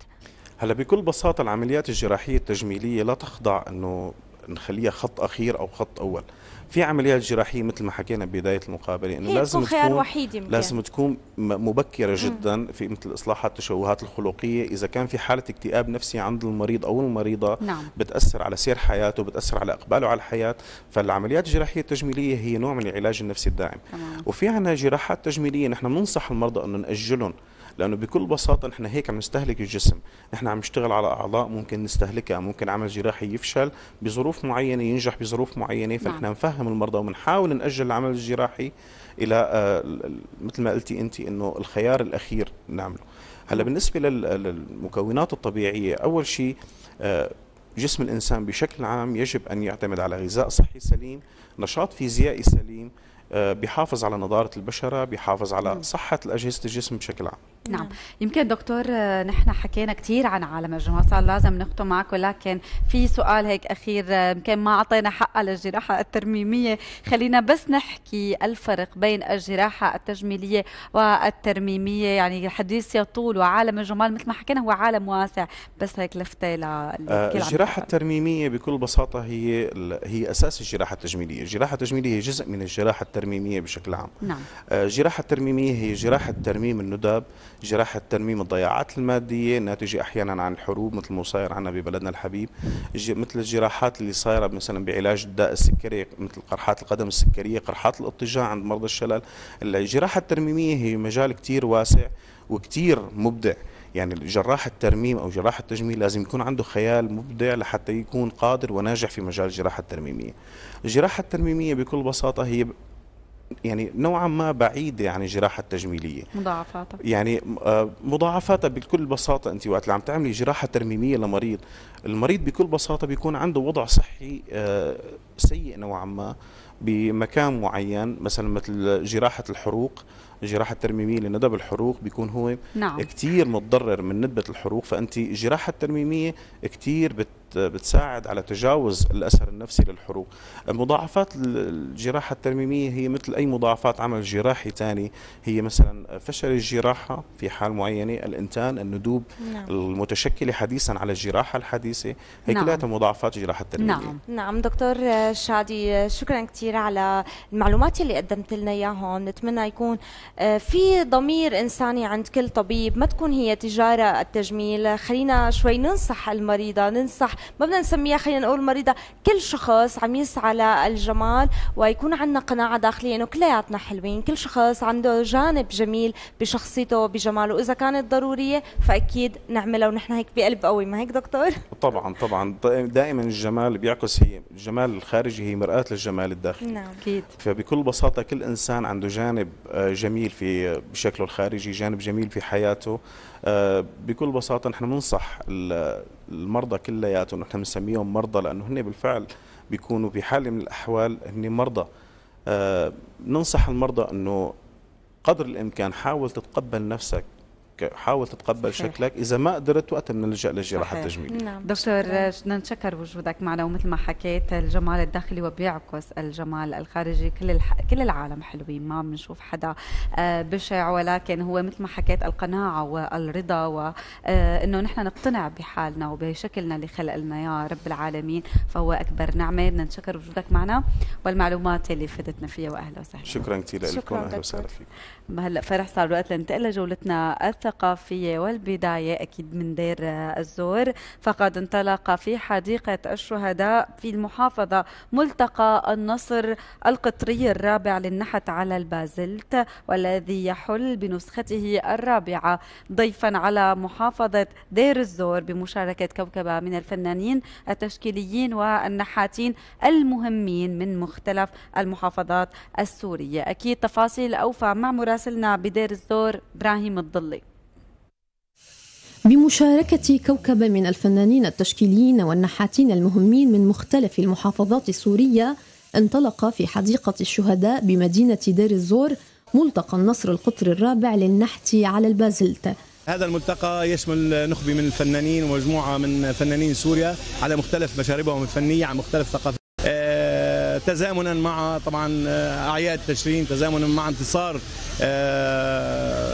هلا بكل بساطه العمليات الجراحيه التجميليه لا تخضع انه نخليها خط اخير او خط اول في عمليات جراحيه مثل ما حكينا ببدايه المقابله انه لازم تكون خيار وحيد يمكن. لازم تكون مبكره جدا في مثل اصلاح التشوهات الخلقيه اذا كان في حاله اكتئاب نفسي عند المريض او المريضه نعم. بتاثر على سير حياته بتاثر على اقباله على الحياه فالعمليات الجراحيه التجميليه هي نوع من العلاج النفسي الداعم تمام. وفي عندنا جراحات تجميليه نحن بننصح المرضى انه ناجلهم لانه بكل بساطه نحن هيك عم نستهلك الجسم نحن عم نشتغل على اعضاء ممكن نستهلكها ممكن عمل جراحي يفشل بظروف معينه ينجح بظروف معينه نعم. فنحن نعم. نفهم المرضى وبنحاول ناجل العمل الجراحي الى آه، مثل ما قلتي انت انه الخيار الاخير نعمله هلا بالنسبه للمكونات الطبيعيه اول شيء آه، جسم الانسان بشكل عام يجب ان يعتمد على غذاء صحي سليم نشاط فيزيائي سليم آه، بيحافظ على نضاره البشره بيحافظ على صحه اجهزه الجسم بشكل عام نعم يمكن دكتور آه، نحن حكينا كثير عن عالم الجمعه صار لازم نختم معك ولكن في سؤال هيك اخير آه، يمكن ما اعطينا حقها للجراحه الترميميه خلينا بس نحكي الفرق بين الجراحه التجميليه والترميميه يعني الحديث يطول وعالم الجمال مثل ما حكينا هو عالم واسع بس هيك لفته الجراحه الترميميه بكل بساطه هي هي اساس الجراحه التجميليه الجراحه التجميليه جزء من الجراحه الترميمية الترميمية بشكل عام نعم. آه، جراحة الترميمية هي جراحة ترميم الندب جراحة ترميم الضياعات المادية ناتجة أحيانا عن الحروب مثل ما صاير عنا ببلدنا الحبيب مثل الجراحات اللي صايرة مثلا بعلاج الداء السكري مثل قرحات القدم السكرية قرحات الاضطجاع عند مرضى الشلل الجراحة الترميمية هي مجال كتير واسع وكتير مبدع يعني جراح الترميم او جراح التجميل لازم يكون عنده خيال مبدع لحتى يكون قادر وناجح في مجال الجراحه الترميميه. الجراحه الترميميه بكل بساطه هي يعني نوعا ما بعيدة عن الجراحة التجميلية مضاعفاتها يعني آه، مضاعفاتها بكل بساطة أنت وقت اللي عم تعملي جراحة ترميمية لمريض المريض بكل بساطة بيكون عنده وضع صحي آه، سيء نوعا ما بمكان معين مثلا مثل جراحة الحروق الجراحة الترميمية لندب الحروق بيكون هو نعم. كتير متضرر من ندبة الحروق فأنت الجراحة الترميمية كتير بت بتساعد على تجاوز الاثر النفسي للحروق مضاعفات الجراحه الترميميه هي مثل اي مضاعفات عمل جراحي ثاني هي مثلا فشل الجراحه في حال معينه الانتان الندوب نعم. المتشكله حديثا على الجراحه الحديثه هي نعم. كلها مضاعفات الجراحه الترميميه نعم نعم دكتور شادي شكرا كثير على المعلومات اللي قدمت لنا اياهم نتمنى يكون آه، في ضمير انساني عند كل طبيب ما تكون هي تجاره التجميل خلينا شوي ننصح المريضه ننصح ما بدنا نسميها خلينا نقول مريضه كل شخص عم يسعى للجمال ويكون عندنا قناعه داخليه انه كلياتنا حلوين كل شخص عنده جانب جميل بشخصيته وبجماله اذا كانت ضروريه فاكيد نعملها ونحن هيك بقلب قوي ما هيك دكتور طبعا طبعا دائما الجمال بيعكس هي الجمال الخارجي هي مرآة للجمال الداخلي نعم اكيد فبكل بساطه كل انسان عنده جانب آه، جميل في بشكله الخارجي جانب جميل في حياته آه، بكل بساطه نحن ننصح المرضى كلياتهم نحن بنسميهم مرضى لانه هن بالفعل بيكونوا بحاله من الاحوال هن مرضى آه، ننصح المرضى انه قدر الامكان حاول تتقبل نفسك شكلك حاول تتقبل صحيح. شكلك اذا ما قدرت وقتها بنلجا للجراحه التجميليه نعم. دكتور بدنا نشكر وجودك معنا ومثل ما حكيت الجمال الداخلي وبيعكس الجمال الخارجي كل الح... كل العالم حلوين ما بنشوف حدا آه، بشع ولكن هو مثل ما حكيت القناعه والرضا وانه آه، نحن نقتنع بحالنا وبشكلنا اللي خلقنا يا رب العالمين فهو اكبر نعمه بدنا نشكر وجودك معنا والمعلومات اللي فدتنا فيها واهلا وسهلا شكرا كثير لكم اهلا وسهلا فيكم هلا فرح صار الوقت لننتقل لجولتنا الثقافيه والبدايه اكيد من دير الزور فقد انطلق في حديقه الشهداء في المحافظه ملتقى النصر القطري الرابع للنحت على البازلت والذي يحل بنسخته الرابعه ضيفا على محافظه دير الزور بمشاركه كوكبه من الفنانين التشكيليين والنحاتين المهمين من مختلف المحافظات السوريه اكيد تفاصيل اوفى مع مراسل مراسلنا بدير الزور ابراهيم الضلي بمشاركة كوكب من الفنانين التشكيليين والنحاتين المهمين من مختلف المحافظات السورية انطلق في حديقة الشهداء بمدينة دير الزور ملتقى النصر القطر الرابع للنحت على البازلت هذا الملتقى يشمل نخبة من الفنانين ومجموعة من فنانين سوريا على مختلف مشاربهم الفنية على مختلف ثقافات تزامنا مع طبعا آه، اعياد تشرين تزامنا مع انتصار آه،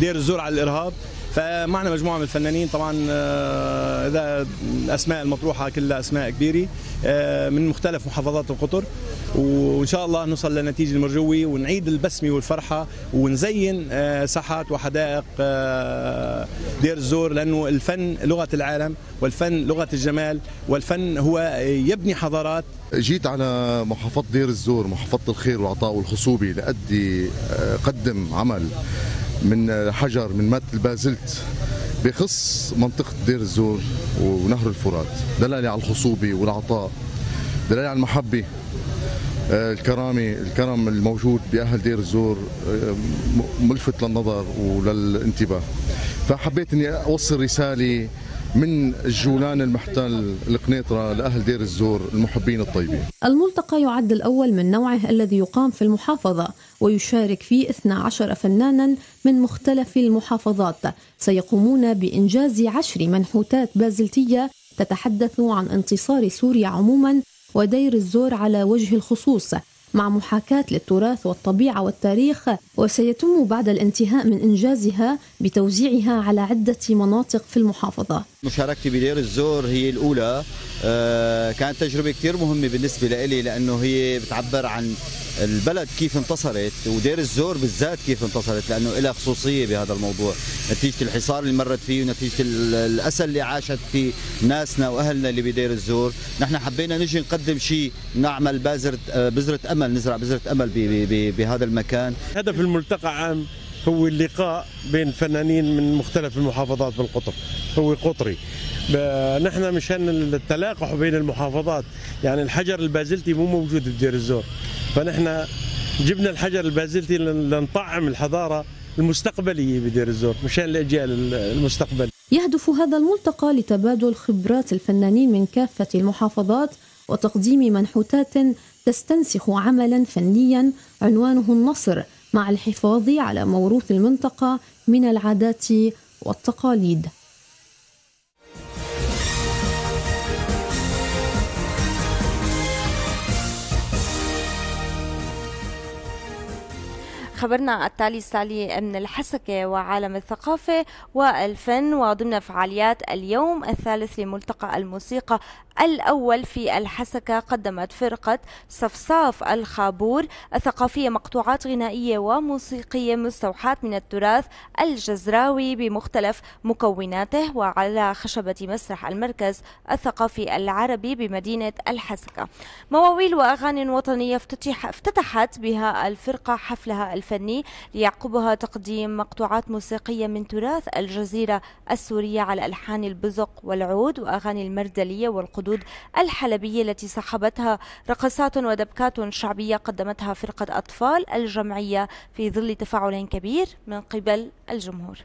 دير الزور على الارهاب فمعنا مجموعه من الفنانين طبعا آه، اذا الاسماء المطروحه كلها اسماء كبيره آه، من مختلف محافظات القطر وان شاء الله نوصل لنتيجه المرجوي ونعيد البسمه والفرحه ونزين آه، ساحات وحدائق دير الزور لانه الفن لغه العالم والفن لغه الجمال والفن هو يبني حضارات جيت على محافظه دير الزور محافظه الخير والعطاء والخصوبه لادي قدم عمل من حجر من ماده البازلت بخص منطقه دير الزور ونهر الفرات دلاله على الخصوبه والعطاء دلاله على المحبه آه، الكرامه الكرم الموجود باهل دير الزور آه، ملفت للنظر وللانتباه فحبيت اني اوصل رساله من الجولان المحتل القنيطرة لأهل دير الزور المحبين الطيبين الملتقى يعد الأول من نوعه الذي يقام في المحافظة ويشارك فيه 12 فنانا من مختلف المحافظات سيقومون بإنجاز عشر منحوتات بازلتية تتحدث عن انتصار سوريا عموما ودير الزور على وجه الخصوص مع محاكاة للتراث والطبيعة والتاريخ وسيتم بعد الانتهاء من إنجازها بتوزيعها على عدة مناطق في المحافظة مشاركتي بدير الزور هي الأولى آه، كانت تجربة كثير مهمة بالنسبة لإلي لأنه هي بتعبر عن البلد كيف انتصرت ودير الزور بالذات كيف انتصرت لأنه لها خصوصية بهذا الموضوع نتيجة الحصار اللي مرت فيه ونتيجة الأسى اللي عاشت فيه ناسنا وأهلنا اللي بدير الزور نحن حبينا نجي نقدم شيء نعمل بذرة آه، أمل نزرع بذرة أمل بهذا المكان هدف الملتقى عام هو اللقاء بين فنانين من مختلف المحافظات بالقطر هو قطري نحن مشان التلاقح بين المحافظات يعني الحجر البازلتي مو موجود بدير الزور فنحن جبنا الحجر البازلتي لنطعم الحضاره المستقبليه بدير الزور مشان الاجيال المستقبل يهدف هذا الملتقى لتبادل خبرات الفنانين من كافه المحافظات وتقديم منحوتات تستنسخ عملا فنيا عنوانه النصر مع الحفاظ على موروث المنطقة من العادات والتقاليد خبرنا التالي السالي من الحسكة وعالم الثقافة والفن وضمن فعاليات اليوم الثالث لملتقى الموسيقى الأول في الحسكة قدمت فرقة صفصاف الخابور الثقافية مقطوعات غنائية وموسيقية مستوحاة من التراث الجزراوي بمختلف مكوناته وعلى خشبة مسرح المركز الثقافي العربي بمدينة الحسكة مواويل وأغاني وطنية افتتحت بها الفرقة حفلها الفن الفني ليعقبها تقديم مقطوعات موسيقية من تراث الجزيرة السورية على ألحان البزق والعود وأغاني المردلية والقدود الحلبية التي صحبتها رقصات ودبكات شعبية قدمتها فرقة أطفال الجمعية في ظل تفاعل كبير من قبل الجمهور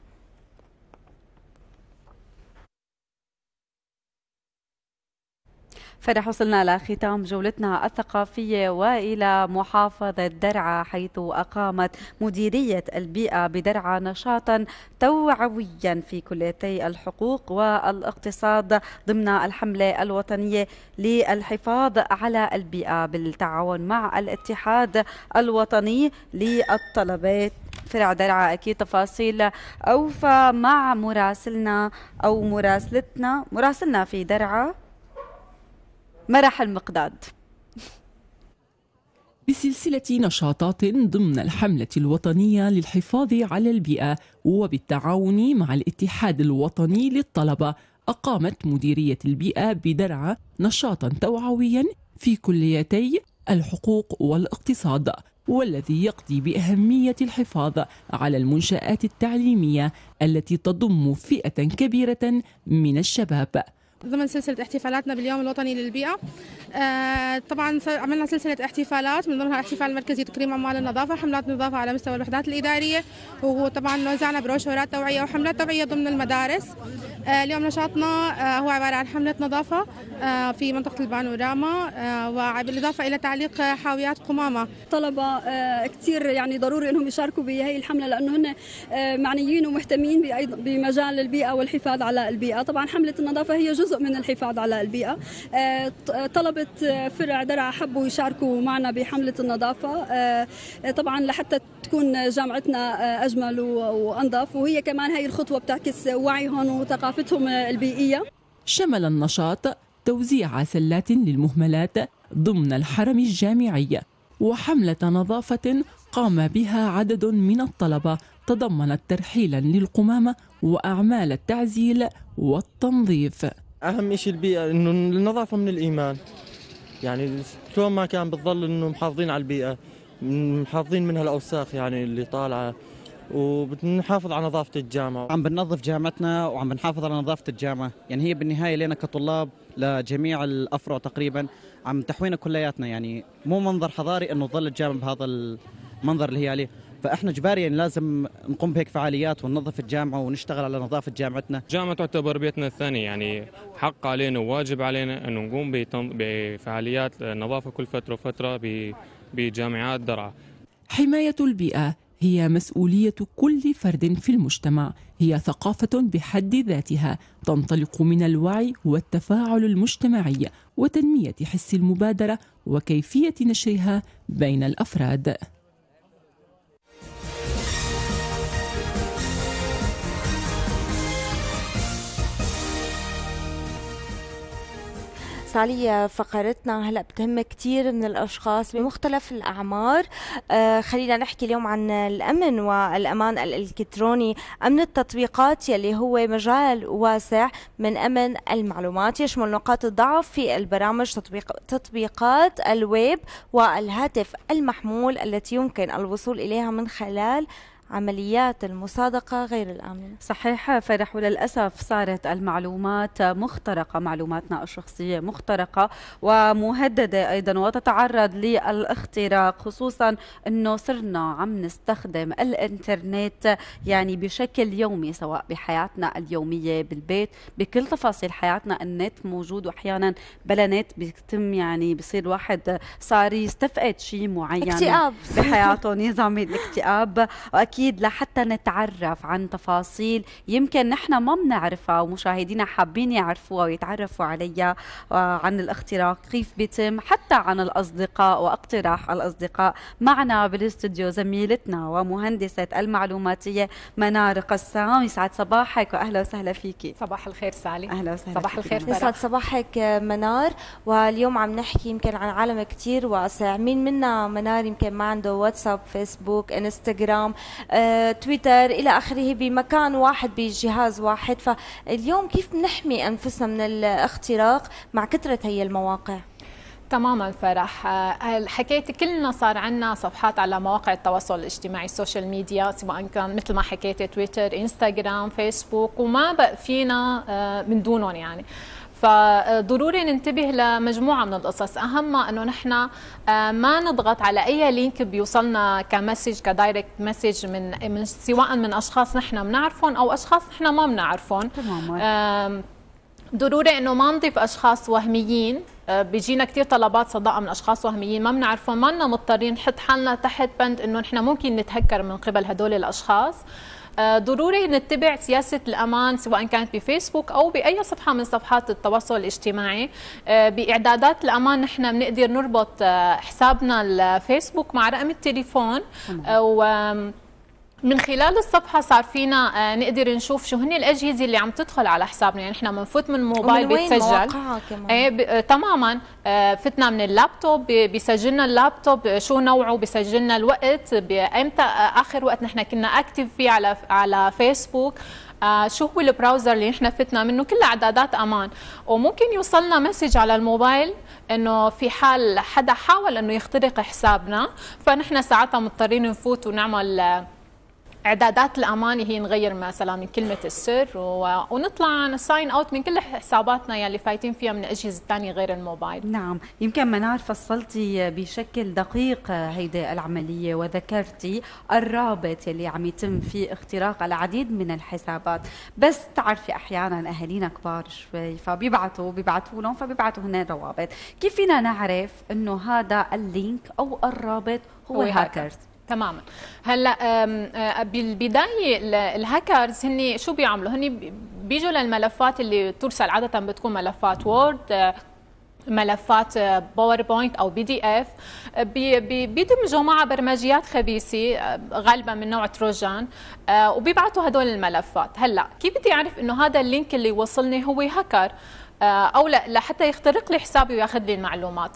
فرح وصلنا لختام جولتنا الثقافية وإلى محافظة درعا حيث أقامت مديرية البيئة بدرعا نشاطا توعويا في كليتي الحقوق والاقتصاد ضمن الحملة الوطنية للحفاظ على البيئة بالتعاون مع الاتحاد الوطني للطلبات فرع درعا اكيد تفاصيل اوفى مع مراسلنا او مراسلتنا مراسلنا في درعا مرح المقداد بسلسلة نشاطات ضمن الحملة الوطنية للحفاظ على البيئة وبالتعاون مع الاتحاد الوطني للطلبة أقامت مديرية البيئة بدرعة نشاطا توعويا في كليتي الحقوق والاقتصاد والذي يقضي بأهمية الحفاظ على المنشآت التعليمية التي تضم فئة كبيرة من الشباب ضمن سلسله احتفالاتنا باليوم الوطني للبيئه آه، طبعا عملنا سلسله احتفالات من ضمنها احتفال المركزي تكريم عمال النظافه حملات نظافه على مستوى الوحدات الاداريه وطبعا وزعنا بروشورات توعيه وحملات توعيه ضمن المدارس آه، اليوم نشاطنا آه، هو عباره عن حمله نظافه في منطقه البانوراما وبالاضافه الى تعليق حاويات قمامه طلبه كثير يعني ضروري انهم يشاركوا بهي الحمله لانه هن معنيين ومهتمين بمجال البيئه والحفاظ على البيئه طبعا حمله النظافه هي جزء جزء من الحفاظ على البيئة آه، آه، طلبة آه، فرع درعا حبوا يشاركوا معنا بحملة النظافة طبعا لحتى تكون جامعتنا أجمل وأنظف وهي كمان هاي الخطوة بتعكس وعيهم وثقافتهم البيئية شمل النشاط توزيع سلات للمهملات ضمن الحرم الجامعي وحملة نظافة قام بها عدد من الطلبة تضمنت ترحيلا للقمامة وأعمال التعزيل والتنظيف اهم شيء البيئه انه النظافه من الايمان يعني شلون ما كان بتضل انه محافظين على البيئه محافظين منها الاوساخ يعني اللي طالعه وبنحافظ على نظافه الجامعه عم بننظف جامعتنا وعم بنحافظ على نظافه الجامعه يعني هي بالنهايه لنا كطلاب لجميع الافرع تقريبا عم تحوينا كلياتنا يعني مو منظر حضاري انه تظل الجامعه بهذا المنظر اللي هي عليه فاحنا اجباريا لازم نقوم بهيك فعاليات وننظف الجامعه ونشتغل على نظافه جامعتنا. الجامعه تعتبر بيتنا الثاني يعني حق علينا وواجب علينا انه نقوم بفعاليات نظافه كل فتره وفتره بجامعات درعا. حمايه البيئه هي مسؤوليه كل فرد في المجتمع هي ثقافه بحد ذاتها تنطلق من الوعي والتفاعل المجتمعي وتنميه حس المبادره وكيفيه نشرها بين الافراد سالية فقرتنا هلا بتهم كثير من الاشخاص بمختلف الاعمار آه خلينا نحكي اليوم عن الامن والامان الالكتروني امن التطبيقات يلي هو مجال واسع من امن المعلومات يشمل نقاط الضعف في البرامج تطبيق تطبيقات الويب والهاتف المحمول التي يمكن الوصول اليها من خلال عمليات المصادقة غير الآمنة صحيح فرح وللأسف صارت المعلومات مخترقة معلوماتنا الشخصية مخترقة ومهددة أيضا وتتعرض للاختراق خصوصا أنه صرنا عم نستخدم الإنترنت يعني بشكل يومي سواء بحياتنا اليومية بالبيت بكل تفاصيل حياتنا النت موجود وأحيانا بلا نت بيتم يعني بصير واحد صار يستفقد شيء معين اكتئاب بحياته نظام الاكتئاب وأكيد اكيد لحتى نتعرف عن تفاصيل يمكن نحن ما بنعرفها ومشاهدينا حابين يعرفوها ويتعرفوا عليها آه، عن الاختراق كيف بيتم حتى عن الاصدقاء واقتراح الاصدقاء معنا بالاستوديو زميلتنا ومهندسه المعلوماتيه منار قسام يسعد صباحك واهلا وسهلا فيكي صباح الخير سالي اهلا وسهلا صباح الخير يسعد صباحك آه، منار واليوم عم نحكي يمكن عن عالم كثير واسع مين منا منار يمكن ما عنده واتساب فيسبوك انستغرام آه، تويتر الى اخره بمكان واحد بجهاز واحد فاليوم كيف بنحمي انفسنا من الاختراق مع كثره هي المواقع تماما فرح آه، حكيت كلنا صار عندنا صفحات على مواقع التواصل الاجتماعي السوشيال ميديا سواء كان مثل ما حكيت تويتر انستغرام فيسبوك وما بقى فينا آه، من دونهم يعني فضروري ننتبه لمجموعه من القصص اهمها انه نحن آه، ما نضغط على اي لينك بيوصلنا كمسج كدايركت مسج من, سواء من اشخاص نحن بنعرفهم او اشخاص نحن ما بنعرفهم تماما ضروري انه ما نضيف اشخاص وهميين آه، بيجينا كثير طلبات صداقه من اشخاص وهميين ما بنعرفهم ما لنا مضطرين نحط حالنا تحت بند انه نحن ممكن نتهكر من قبل هدول الاشخاص آه، ضروري نتبع سياسه الامان سواء كانت بفيسبوك او باي صفحه من صفحات التواصل الاجتماعي آه، باعدادات الامان نحن بنقدر نربط آه، حسابنا الفيسبوك مع رقم التليفون و من خلال الصفحه صار فينا آه، نقدر نشوف شو هن الاجهزه اللي عم تدخل على حسابنا يعني احنا بنفوت من الموبايل ومن بيتسجل ايه آه، تماما آه، فتنا من اللابتوب بيسجلنا اللابتوب شو نوعه بيسجلنا الوقت امتى اخر وقت نحن كنا اكتف فيه على على فيسبوك آه شو هو البراوزر اللي نحن فتنا منه كل اعدادات امان وممكن يوصلنا مسج على الموبايل انه في حال حدا حاول انه يخترق حسابنا فنحن ساعتها مضطرين نفوت ونعمل اعدادات الامان هي نغير مثلا من كلمه السر و... ونطلع نساين اوت من كل حساباتنا يلي فايتين فيها من اجهزه ثانيه غير الموبايل نعم يمكن منار فصلتي بشكل دقيق هيدي العمليه وذكرتي الرابط يلي عم يتم فيه اختراق العديد من الحسابات بس تعرفي احيانا اهالينا كبار شوي فبيبعثوا بيبعثوا لهم فبيبعثوا هنا روابط كيف فينا نعرف انه هذا اللينك او الرابط هو, هو هاكرز تماما هلا آه، بالبدايه الهاكرز هن شو بيعملوا هن بيجوا للملفات اللي ترسل عاده بتكون ملفات وورد آه، ملفات باوربوينت آه، او بي دي اف بيدمجوا مع برمجيات خبيثه غالبا من نوع تروجان وبيبعتوا هدول الملفات هلا كيف بدي اعرف انه هذا اللينك اللي وصلني هو هاكر او لا لحتى يخترق لي حسابي وياخذ لي المعلومات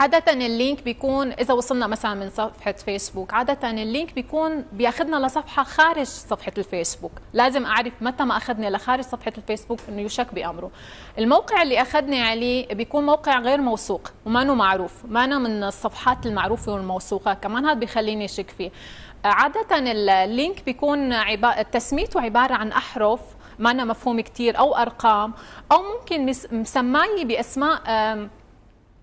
عادة اللينك بيكون إذا وصلنا مثلا من صفحة فيسبوك عادة اللينك بيكون بياخذنا لصفحة خارج صفحة الفيسبوك لازم أعرف متى ما أخذني لخارج صفحة الفيسبوك أنه يشك بأمره الموقع اللي أخذني عليه بيكون موقع غير موثوق وما معروف ما أنا من الصفحات المعروفة والموثوقة كمان هذا بيخليني أشك فيه عادة اللينك بيكون عبارة تسميته عبارة عن أحرف ما أنا مفهوم كتير أو أرقام أو ممكن مسماية بأسماء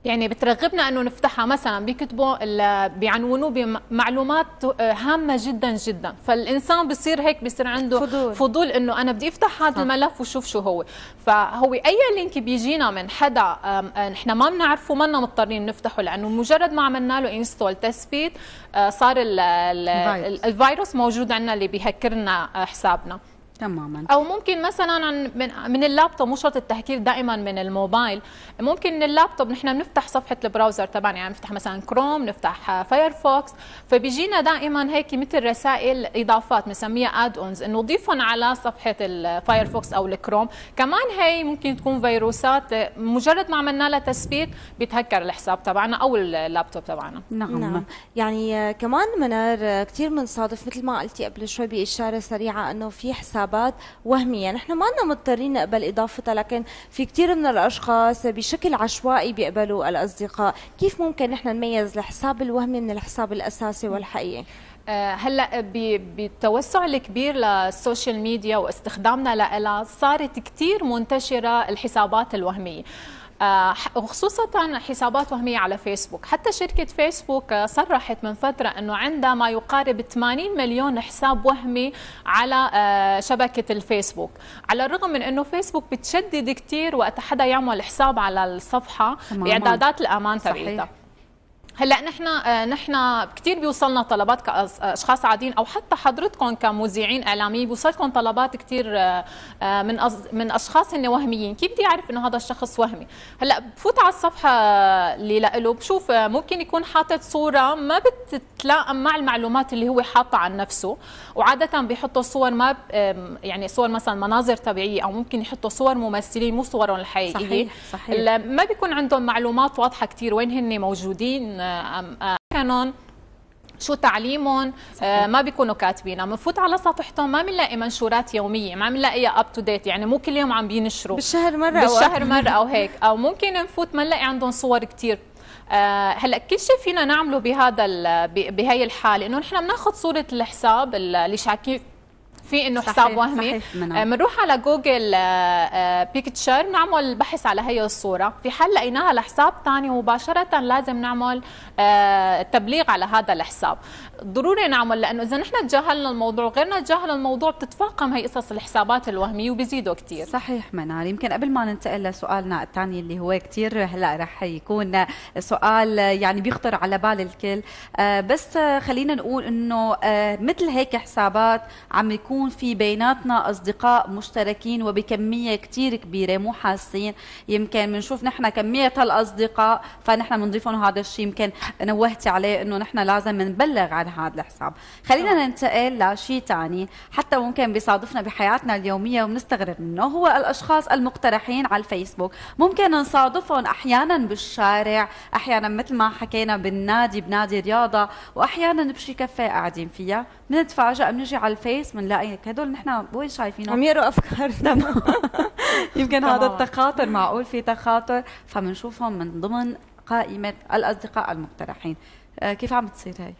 يعني بترغبنا انه نفتحها مثلا بيكتبوا بيعنونوا بمعلومات آه، هامه جدا جدا فالانسان بصير هيك بصير عنده فضول, فضول انه انا بدي افتح هذا الملف وشوف شو هو فهو اي لينك بيجينا من حدا آه، نحن ما بنعرفه ما مضطرين نفتحه لانه مجرد ما عملنا له انستول آه، تثبيت صار الفيروس موجود عندنا اللي بيهكر لنا حسابنا تماما او ممكن مثلا من من اللابتوب مو شرط التهكير دائما من الموبايل ممكن من اللابتوب نحن بنفتح صفحه البراوزر تبعنا يعني بنفتح مثلا كروم نفتح فايرفوكس فبيجينا دائما هيك مثل رسائل اضافات بنسميها اد اونز انه ضيفهم على صفحه الفايرفوكس او الكروم كمان هي ممكن تكون فيروسات مجرد ما عملنا لها تثبيت بيتهكر الحساب تبعنا او اللابتوب تبعنا نعم, نعم. يعني آه، كمان منار آه، كثير بنصادف مثل ما قلتي قبل شوي باشاره سريعه انه في حساب حسابات وهميه، نحن ما لنا مضطرين نقبل اضافتها لكن في كثير من الاشخاص بشكل عشوائي بيقبلوا الاصدقاء، كيف ممكن نحن نميز الحساب الوهمي من الحساب الاساسي والحقيقي؟ آه، هلا بالتوسع الكبير للسوشيال ميديا واستخدامنا لها صارت كثير منتشره الحسابات الوهميه آه، وخصوصا حسابات وهمية على فيسبوك حتى شركة فيسبوك آه، صرحت من فترة أنه عندها ما يقارب 80 مليون حساب وهمي على آه، شبكة الفيسبوك على الرغم من أنه فيسبوك بتشدد كثير وقت حدا يعمل حساب على الصفحة بإعدادات الأمان تبعيتها هلا نحن آه، نحن كثير بيوصلنا طلبات كاشخاص آه، عاديين او حتى حضرتكم كمذيعين اعلاميين بيوصلكم طلبات كثير آه، من من اشخاص هن وهميين، كيف بدي اعرف انه هذا الشخص وهمي؟ هلا بفوت على الصفحه اللي له بشوف ممكن يكون حاطط صوره ما بتتلائم مع المعلومات اللي هو حاطها عن نفسه، وعاده بيحطوا صور ما يعني صور مثلا مناظر طبيعيه او ممكن يحطوا صور ممثلين مو صورهم الحقيقيه صحيح صحيح ما بيكون عندهم معلومات واضحه كثير وين هن موجودين كانون شو تعليمهم آه، ما بيكونوا كاتبين عم نفوت على صفحتهم ما بنلاقي منشورات يوميه ما بنلاقيها اب تو ديت يعني مو كل يوم عم بينشروا بالشهر مره بالشهر مره او هيك او ممكن نفوت ما نلاقي عندهم صور كثير آه، هلا كل شيء فينا نعمله بهذا بهي الحاله انه نحن بناخذ صوره الحساب اللي شاكين في انه حساب وهمي بنروح آه، على جوجل بيكتشر آه، آه، نعمل بحث على هي الصوره في حال لقيناها لحساب ثاني مباشره لازم نعمل تبليغ على هذا الحساب ضروري نعمل لانه اذا نحن تجاهلنا الموضوع وغيرنا تجاهل الموضوع بتتفاقم هي قصص الحسابات الوهميه وبيزيدوا كثير صحيح منار يمكن قبل ما ننتقل لسؤالنا الثاني اللي هو كثير هلا رح يكون سؤال يعني بيخطر على بال الكل آه، بس خلينا نقول انه آه، مثل هيك حسابات عم يكون في بيناتنا اصدقاء مشتركين وبكميه كثير كبيره مو حاسين يمكن بنشوف نحن كميه هالاصدقاء فنحن بنضيفهم هذا الشيء يمكن نوهتي عليه انه نحن لازم نبلغ عن هذا الحساب خلينا نعم. ننتقل لشيء ثاني حتى ممكن بيصادفنا بحياتنا اليوميه وبنستغرب منه هو الاشخاص المقترحين على الفيسبوك ممكن نصادفهم احيانا بالشارع احيانا مثل ما حكينا بالنادي بنادي رياضه واحيانا بشي كافيه قاعدين فيها بنتفاجئ بنجي على الفيس بنلاقي هدول نحن وين شايفينهم عم يقروا افكارنا يمكن هذا التخاطر معقول في تخاطر فبنشوفهم من ضمن قائمه الاصدقاء المقترحين آه، كيف عم تصير هاي؟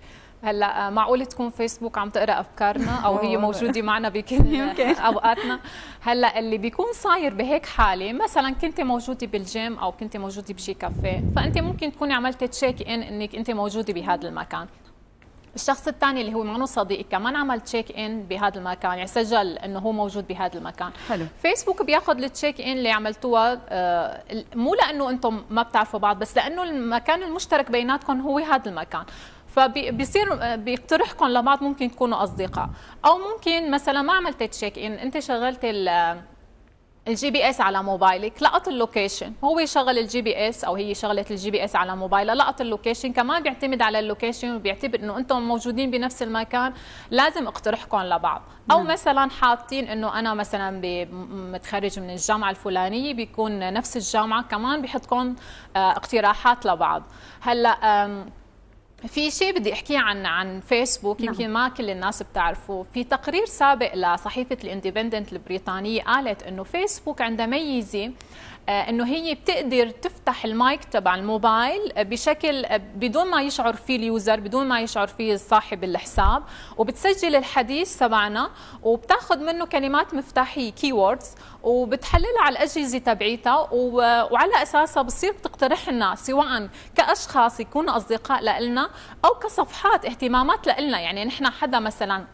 هلا آه، معقول تكون فيسبوك عم تقرا افكارنا او هي موجوده معنا بكل اوقاتنا هلا اللي بيكون صاير بهيك حاله مثلا كنت موجوده بالجيم او كنت موجوده بشي كافيه فانت ممكن تكوني عملتي تشيك ان انك انت موجوده بهذا المكان الشخص الثاني اللي هو معنو صديقي كمان عمل تشيك ان بهذا المكان يعني سجل انه هو موجود بهذا المكان حلو. فيسبوك بياخذ التشيك ان اللي عملتوها آه مو لانه انتم ما بتعرفوا بعض بس لانه المكان المشترك بيناتكم هو هذا المكان فبيصير آه، بيقترحكم لبعض ممكن تكونوا اصدقاء او ممكن مثلا ما عملت تشيك ان انت شغلت ال الجي بي اس على موبايلك لقط اللوكيشن هو شغل الجي بي اس او هي شغلت الجي بي اس على موبايلها لقط اللوكيشن كمان بيعتمد على اللوكيشن وبيعتبر انه انتم موجودين بنفس المكان لازم اقترحكم لبعض او نعم. مثلا حاطين انه انا مثلا متخرج من الجامعه الفلانيه بيكون نفس الجامعه كمان بحطكم آه، اقتراحات لبعض هلا في شيء بدي احكيه عن عن فيسبوك نعم. يمكن نعم. ما كل الناس بتعرفه في تقرير سابق لصحيفه الاندبندنت البريطانيه قالت انه فيسبوك عندها ميزه آه، انه هي بتقدر تفتح المايك تبع الموبايل بشكل بدون ما يشعر فيه اليوزر بدون ما يشعر فيه صاحب الحساب وبتسجل الحديث تبعنا وبتاخذ منه كلمات مفتاحيه كيوردز وبتحللها على الاجهزه تبعيتها وعلى اساسها بتصير بتقترح لنا سواء كاشخاص يكونوا اصدقاء لنا او كصفحات اهتمامات لنا يعني نحن حدا مثلا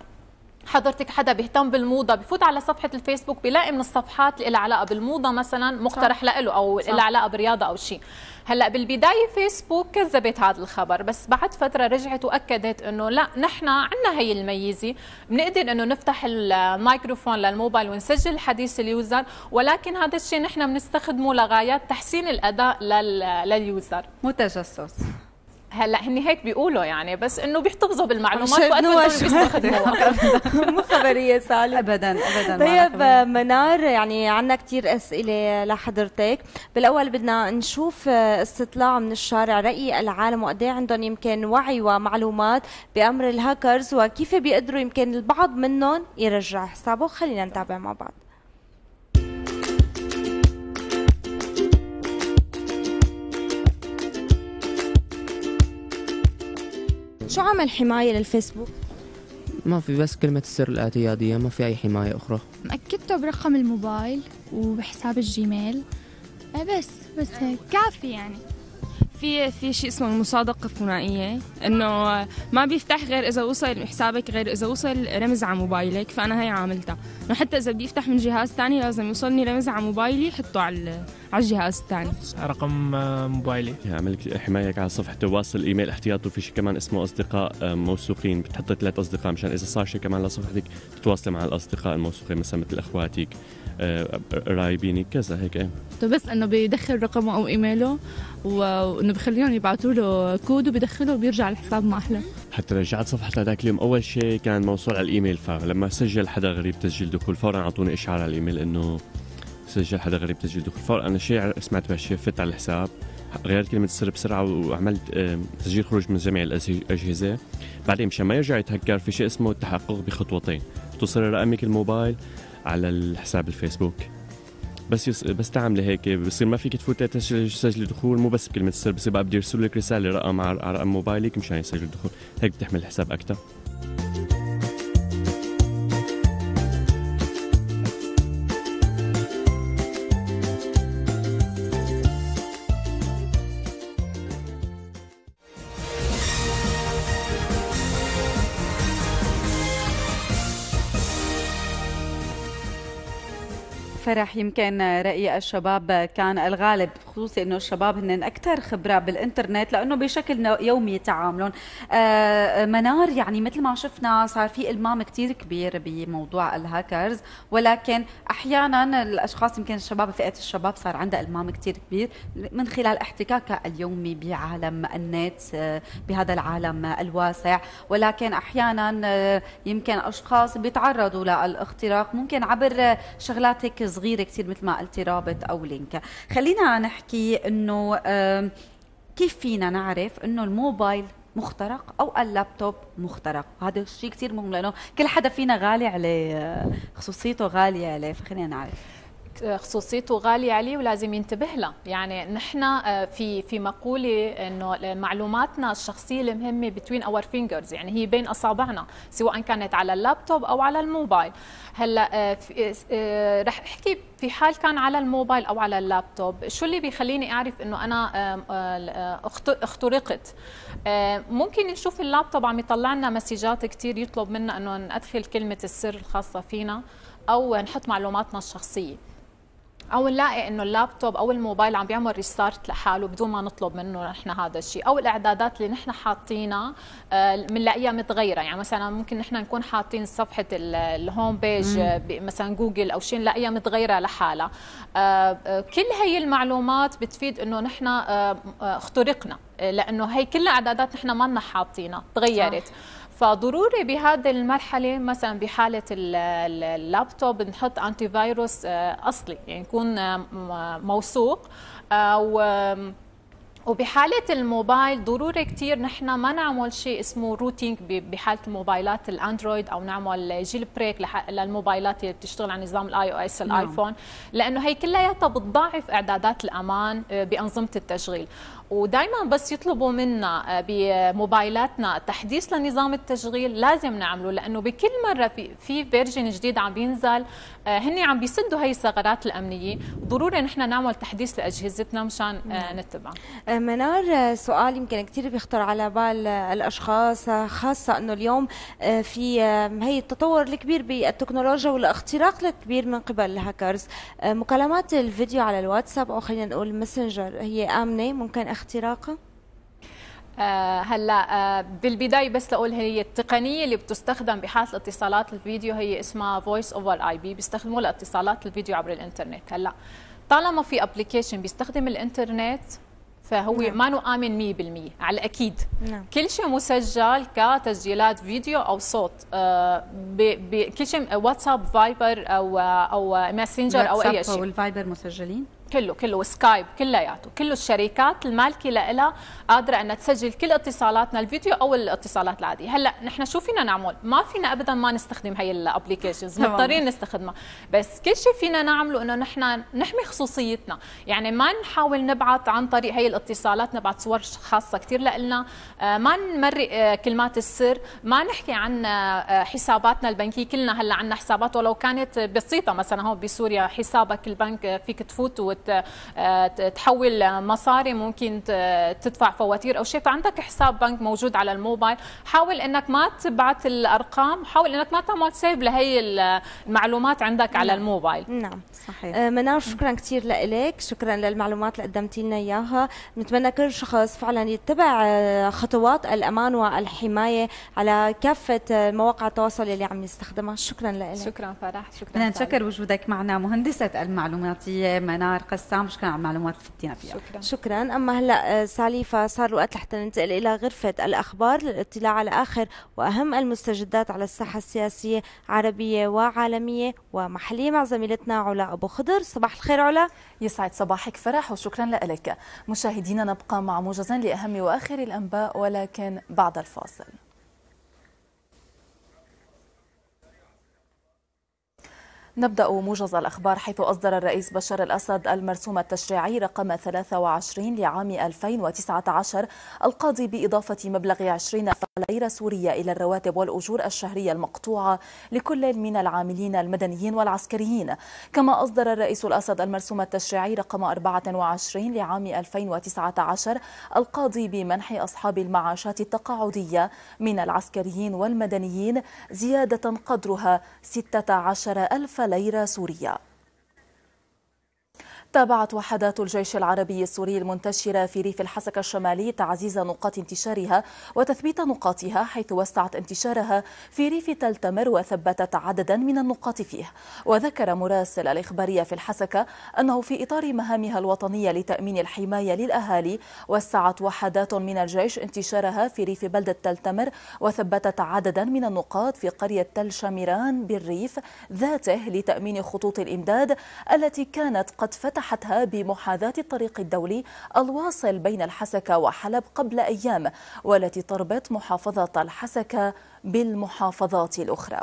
حضرتك حدا بيهتم بالموضه بفوت على صفحه الفيسبوك بيلاقي من الصفحات اللي لها علاقه بالموضه مثلا مقترح لإله او لها علاقه بالرياضه او شيء هلا بالبدايه فيسبوك كذبت هذا الخبر بس بعد فتره رجعت واكدت انه لا نحن عندنا هي الميزه بنقدر انه نفتح الميكروفون للموبايل ونسجل حديث اليوزر ولكن هذا الشيء نحن بنستخدمه لغايات تحسين الاداء لليوزر متجسس هلا هن هيك بيقولوا يعني بس انه بيحتفظوا بالمعلومات وقت ما بيستخدموها مو خبريه سالم ابدا ابدا طيب آه، منار يعني عندنا كثير اسئله لحضرتك بالاول بدنا نشوف آه، استطلاع من الشارع راي العالم وقد إيه عندهم يمكن وعي ومعلومات بامر الهاكرز وكيف بيقدروا يمكن البعض منهم يرجع حسابه خلينا نتابع مع بعض شو عمل حماية للفيسبوك؟ ما في بس كلمة السر الاعتيادية ما في أي حماية أخرى أكدته برقم الموبايل وبحساب الجيميل إيه بس بس هيك كافي يعني في في شيء اسمه المصادقة الثنائية انه ما بيفتح غير اذا وصل حسابك غير اذا وصل رمز على موبايلك فانا هي عاملتها انه حتى اذا بدي افتح من جهاز ثاني لازم يوصلني رمز على موبايلي حطه على على الجهاز الثاني رقم آه، موبايلي عمل حمايك على صفحة تواصل ايميل احتياطي وفي شيء كمان اسمه اصدقاء آه، موثوقين بتحط ثلاث اصدقاء مشان اذا صار شيء كمان لصفحتك تتواصلي مع الاصدقاء الموثوقين مثلا مثل اخواتك آه، قرايبينك كذا هيك ايه بس انه بيدخل رقمه او ايميله وانه بخليهم يبعثوا له كود وبيدخله وبيرجع الحساب ما احلى حتى رجعت صفحة هذاك اليوم أول شيء كان موصول على الإيميل فلما سجل حدا غريب تسجيل دخول فورا أعطوني إشعار على الإيميل إنه سجل حدا غريب تسجيل دخول فورا أنا شيء سمعت بهالشيء فت على الحساب غيرت كلمة السر بسرعة وعملت تسجيل خروج من جميع الأجهزة بعدين مشان ما يرجع يتهكر في شيء اسمه التحقق بخطوتين توصل رقمك الموبايل على الحساب الفيسبوك بس يس... بس تعملي هيك بصير ما فيك تفوتي تسجلي دخول مو بس بكلمه السر بصير بقى بدي يرسل لك رساله رقم على رقم موبايلك مشان يسجل الدخول هيك بتحمل الحساب اكثر فرح يمكن راي الشباب كان الغالب خصوصي انه الشباب هن اكثر خبره بالانترنت لانه بشكل يومي تعاملهم آه، منار يعني مثل ما شفنا صار في المام كثير كبير بموضوع الهاكرز ولكن احيانا الاشخاص يمكن الشباب فئه الشباب صار عندها المام كثير كبير من خلال احتكاكها اليومي بعالم النت آه، بهذا العالم الواسع ولكن احيانا آه، يمكن اشخاص بيتعرضوا للاختراق ممكن عبر شغلات هيك صغيره كثير مثل ما قلتي رابط او لينك خلينا نحكي انه كيف فينا نعرف انه الموبايل مخترق او اللابتوب مخترق هذا الشيء كثير مهم لانه كل حدا فينا غالي عليه خصوصيته غاليه عليه فخلينا نعرف خصوصيته غالية عليه ولازم ينتبه لها يعني نحن آه، في في مقولة انه معلوماتنا الشخصية المهمة بتوين اور فينجرز يعني هي بين اصابعنا سواء كانت على اللابتوب او على الموبايل هلا آه، آه، آه، رح احكي في حال كان على الموبايل او على اللابتوب شو اللي بيخليني اعرف انه انا اخترقت ممكن نشوف اللابتوب عم يطلع لنا مسجات كثير يطلب منا انه ندخل كلمه السر الخاصه فينا او نحط معلوماتنا الشخصيه او نلاقي انه اللابتوب او الموبايل عم بيعمل ريستارت لحاله بدون ما نطلب منه نحن هذا الشيء او الاعدادات اللي نحن حاطينها بنلاقيها آه، متغيره يعني مثلا ممكن نحن نكون حاطين صفحه الهوم آه، بيج مثلا جوجل او شيء نلاقيها متغيره لحالها آه، كل هي المعلومات بتفيد انه نحن اخترقنا لانه هي كلها اعدادات نحن ما حاطينها تغيرت صح. فضروري بهذه المرحلة مثلا بحالة اللابتوب نحط انتي آه، فيروس أصلي يعني يكون آه، موثوق آه، و وبحالة الموبايل ضروري كثير نحن ما نعمل شيء اسمه روتينج بحالة الموبايلات الاندرويد او نعمل جيل بريك للموبايلات اللي بتشتغل على نظام الاي او اس الايفون لانه هي كلياتها بتضاعف اعدادات الامان بانظمة التشغيل ودائما بس يطلبوا منا آه، بموبايلاتنا تحديث لنظام التشغيل لازم نعمله لانه بكل مره في في فيرجن جديد عم بينزل آه، هن عم بيسدوا هي الثغرات الامنيه ضروري نحن نعمل تحديث لاجهزتنا مشان آه، نعم. نتبع منار سؤال يمكن كثير بيخطر على بال الاشخاص خاصه انه اليوم في هي التطور الكبير بالتكنولوجيا والاختراق الكبير من قبل الهاكرز مكالمات الفيديو على الواتساب او خلينا نقول ماسنجر هي امنه ممكن اختراقه؟ آه، هلا آه بالبدايه بس لاقول هي التقنيه اللي بتستخدم بحاله اتصالات الفيديو هي اسمها فويس اوفر اي بي بيستخدموها لاتصالات الفيديو عبر الانترنت هلا طالما في ابلكيشن بيستخدم الانترنت فهو نعم. ما نو امن 100% على الاكيد نعم. كل شيء مسجل كتسجيلات فيديو او صوت آه ب... كل شيء واتساب آه، فايبر او آه، او ماسنجر او اي شيء واتساب والفايبر مسجلين كله كله سكايب كلياته كله الشركات المالكه لها قادره انها تسجل كل اتصالاتنا الفيديو او الاتصالات العاديه هلا نحن شو فينا نعمل ما فينا ابدا ما نستخدم هي الابلكيشنز مضطرين نستخدمها بس كل شيء فينا نعمله انه نحن نحمي خصوصيتنا يعني ما نحاول نبعث عن طريق هي الاتصالات نبعث صور خاصه كثير لنا آه، ما نمرق آه، كلمات السر ما نحكي عن آه، حساباتنا البنكيه كلنا هلا عندنا حسابات ولو كانت بسيطه مثلا هون بسوريا حسابك البنك فيك تفوت تحول مصاري ممكن تدفع فواتير او شيء فعندك حساب بنك موجود على الموبايل حاول انك ما تبعت الارقام حاول انك ما تعمل سيف لهي المعلومات عندك على نعم. الموبايل نعم صحيح آه، منار شكرا كثير لك شكرا للمعلومات اللي قدمتي لنا اياها نتمنى كل شخص فعلا يتبع آه، خطوات الامان والحمايه على كافه آه، مواقع التواصل اللي عم نستخدمها شكرا لك شكرا فرح شكرا بدنا نشكر وجودك معنا مهندسه المعلوماتيه منار قسام شكرا على المعلومات اللي فدتينا فيها شكرا شكرا اما هلا آه، ساليفا صار الوقت لحتى ننتقل الى غرفه الاخبار للاطلاع على اخر واهم المستجدات على الساحه السياسيه عربيه وعالميه ومحليه مع زميلتنا علا ابو خضر صباح الخير علا يسعد صباحك فرح وشكرا لك مشاهدينا نبقى مع موجز لاهم واخر الانباء ولكن بعد الفاصل نبدأ موجز الأخبار حيث أصدر الرئيس بشار الأسد المرسوم التشريعي رقم 23 لعام 2019 القاضي بإضافة مبلغ 20 ليرة سورية إلى الرواتب والأجور الشهرية المقطوعة لكل من العاملين المدنيين والعسكريين كما أصدر الرئيس الأسد المرسوم التشريعي رقم 24 لعام 2019 القاضي بمنح أصحاب المعاشات التقاعدية من العسكريين والمدنيين زيادة قدرها 16 ألف ليرة سورية تابعت وحدات الجيش العربي السوري المنتشرة في ريف الحسكة الشمالي تعزيز نقاط انتشارها وتثبيت نقاطها حيث وسعت انتشارها في ريف تل تمر وثبتت عددا من النقاط فيه وذكر مراسل الإخبارية في الحسكة أنه في إطار مهامها الوطنية لتأمين الحماية للأهالي وسعت وحدات من الجيش انتشارها في ريف بلدة تل تمر وثبتت عددا من النقاط في قرية تل شميران بالريف ذاته لتأمين خطوط الإمداد التي كانت قد فتحت صرحتها بمحاذاة الطريق الدولي الواصل بين الحسكة وحلب قبل أيام والتي تربط محافظة الحسكة بالمحافظات الأخرى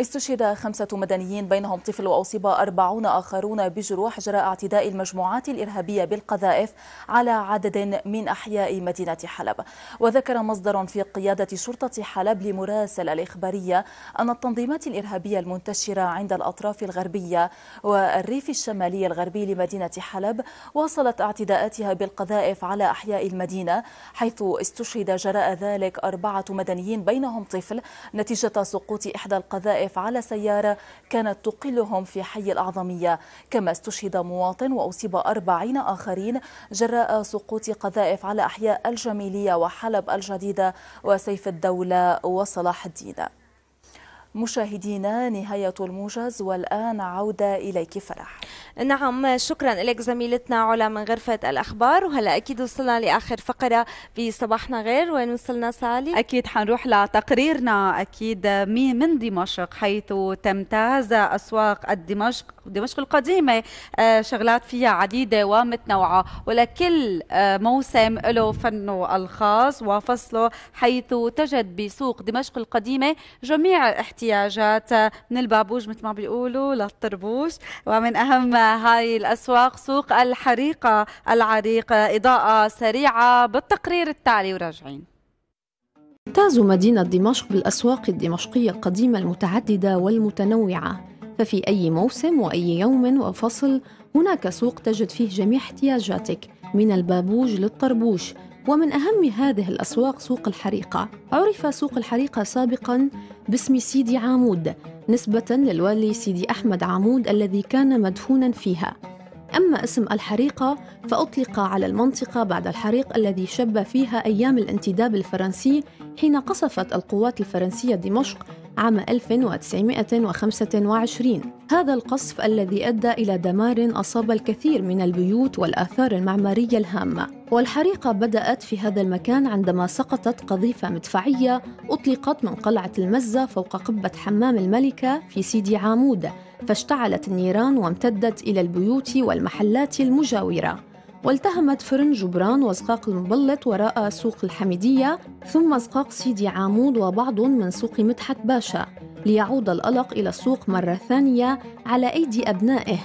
استشهد خمسة مدنيين بينهم طفل وأصيب أربعون آخرون بجروح جراء اعتداء المجموعات الإرهابية بالقذائف على عدد من أحياء مدينة حلب وذكر مصدر في قيادة شرطة حلب لمراسل الإخبارية أن التنظيمات الإرهابية المنتشرة عند الأطراف الغربية والريف الشمالي الغربي لمدينة حلب واصلت اعتداءاتها بالقذائف على أحياء المدينة حيث استشهد جراء ذلك أربعة مدنيين بينهم طفل نتيجة سقوط إحدى القذائف الطائف على سيارة كانت تقلهم في حي الأعظمية كما استشهد مواطن وأصيب أربعين آخرين جراء سقوط قذائف على أحياء الجميلية وحلب الجديدة وسيف الدولة وصلاح الدين مشاهدينا نهاية الموجز والآن عودة إليك فرح نعم شكرا لك زميلتنا علا من غرفة الأخبار وهلا أكيد وصلنا لآخر فقرة بصباحنا غير وين وصلنا سالي؟ أكيد حنروح لتقريرنا أكيد من دمشق حيث تمتاز أسواق الدمشق دمشق القديمة آه، شغلات فيها عديدة ومتنوعة ولكل آه، موسم له فنه الخاص وفصله حيث تجد بسوق دمشق القديمة جميع احتياجات احتياجات من البابوج مثل ما بيقولوا للطربوش ومن أهم هاي الأسواق سوق الحريقة العريق إضاءة سريعة بالتقرير التالي وراجعين تمتاز مدينة دمشق بالأسواق الدمشقية القديمة المتعددة والمتنوعة ففي أي موسم وأي يوم وفصل هناك سوق تجد فيه جميع احتياجاتك من البابوج للطربوش ومن أهم هذه الأسواق سوق الحريقة عرف سوق الحريقة سابقا باسم سيدي عامود نسبة للوالي سيدي أحمد عامود الذي كان مدفونا فيها أما اسم الحريقة فأطلق على المنطقة بعد الحريق الذي شب فيها أيام الانتداب الفرنسي حين قصفت القوات الفرنسية دمشق عام 1925 هذا القصف الذي أدى إلى دمار أصاب الكثير من البيوت والآثار المعمارية الهامة والحريقة بدأت في هذا المكان عندما سقطت قذيفة مدفعية أطلقت من قلعة المزة فوق قبة حمام الملكة في سيدي عامود فاشتعلت النيران وامتدت إلى البيوت والمحلات المجاورة والتهمت فرن جبران وزقاق المبلط وراء سوق الحميدية ثم زقاق سيدي عامود وبعض من سوق مدحت باشا ليعود القلق إلى السوق مرة ثانية على أيدي أبنائه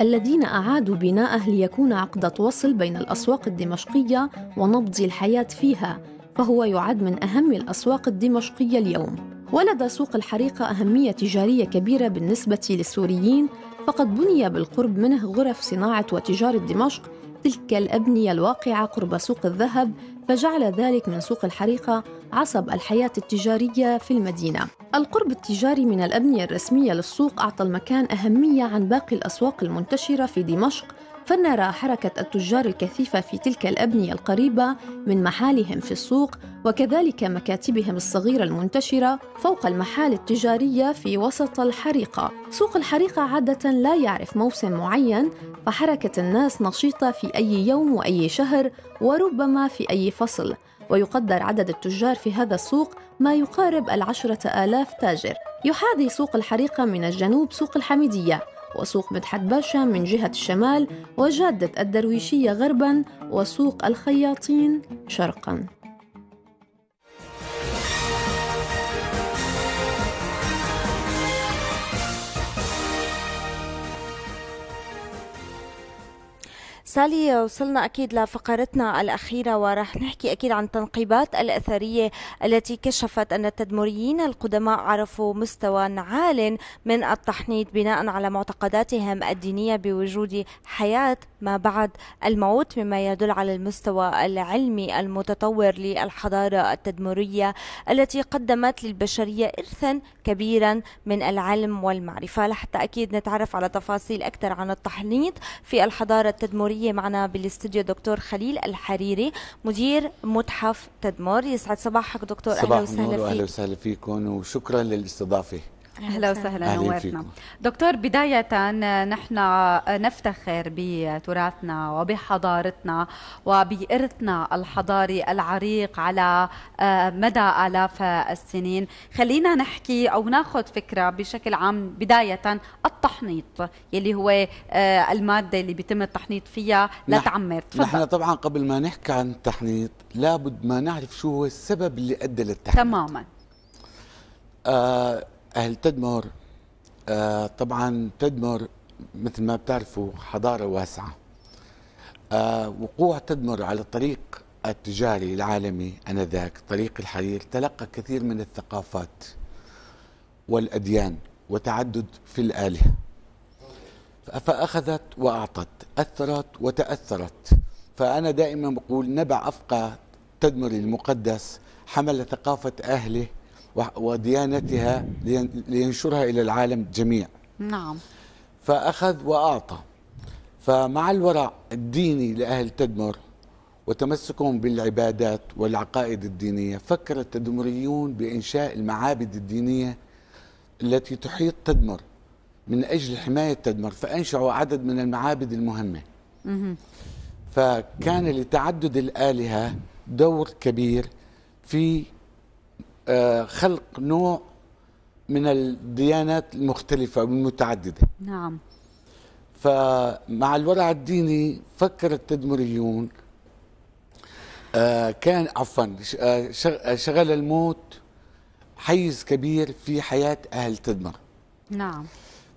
الذين أعادوا بناءه ليكون عقدة وصل بين الأسواق الدمشقية ونبض الحياة فيها فهو يعد من أهم الأسواق الدمشقية اليوم ولدى سوق الحريقة أهمية تجارية كبيرة بالنسبة للسوريين فقد بني بالقرب منه غرف صناعة وتجارة دمشق تلك الأبنية الواقعة قرب سوق الذهب فجعل ذلك من سوق الحريقة عصب الحياة التجارية في المدينة. القرب التجاري من الأبنية الرسمية للسوق أعطى المكان أهمية عن باقي الأسواق المنتشرة في دمشق فنرى حركة التجار الكثيفة في تلك الأبنية القريبة من محالهم في السوق وكذلك مكاتبهم الصغيرة المنتشرة فوق المحال التجارية في وسط الحريقة. سوق الحريقة عادة لا يعرف موسم معين فحركة الناس نشيطة في أي يوم وأي شهر وربما في أي فصل. ويقدر عدد التجار في هذا السوق ما يقارب العشرة آلاف تاجر يحاذي سوق الحريقة من الجنوب سوق الحميدية وسوق مدحت باشا من جهة الشمال وجادة الدرويشية غربا وسوق الخياطين شرقا سالي وصلنا أكيد لفقرتنا الأخيرة وراح نحكي أكيد عن التنقيبات الأثرية التي كشفت أن التدمريين القدماء عرفوا مستوى عال من التحنيط بناء على معتقداتهم الدينية بوجود حياة ما بعد الموت مما يدل على المستوى العلمي المتطور للحضارة التدمرية التي قدمت للبشرية إرثا كبيرا من العلم والمعرفة لحتى أكيد نتعرف على تفاصيل أكثر عن التحنيط في الحضارة التدمرية الأثرية معنا بالاستديو دكتور خليل الحريري مدير متحف تدمر يسعد صباحك دكتور صباح أهلا وسهلا فيك أهلا وسهلا فيكم وشكرا للاستضافة اهلا وسهلا نورتنا دكتور بداية نحن نفتخر بتراثنا وبحضارتنا وبإرثنا الحضاري العريق على آه، مدى آلاف السنين خلينا نحكي أو ناخذ فكرة بشكل عام بداية التحنيط يلي هو آه، المادة اللي بيتم التحنيط فيها لا تعمر تفضل نحن طبعا قبل ما نحكي عن التحنيط لابد ما نعرف شو هو السبب اللي أدى للتحنيط تماما آه أهل تدمر آه طبعا تدمر مثل ما بتعرفوا حضارة واسعة آه وقوع تدمر على الطريق التجاري العالمي أنذاك طريق الحرير تلقى كثير من الثقافات والأديان وتعدد في الآلهة فأخذت وأعطت أثرت وتأثرت فأنا دائما بقول نبع أفقى تدمر المقدس حمل ثقافة أهله وديانتها لينشرها إلى العالم جميع نعم فأخذ وأعطى فمع الورع الديني لأهل تدمر وتمسكهم بالعبادات والعقائد الدينية فكر التدمريون بإنشاء المعابد الدينية التي تحيط تدمر من أجل حماية تدمر فأنشأوا عدد من المعابد المهمة فكان لتعدد الآلهة دور كبير في آه، خلق نوع من الديانات المختلفة والمتعددة نعم فمع الورع الديني فكر التدمريون آه، كان عفوا آه، شغل الموت حيز كبير في حياة أهل تدمر نعم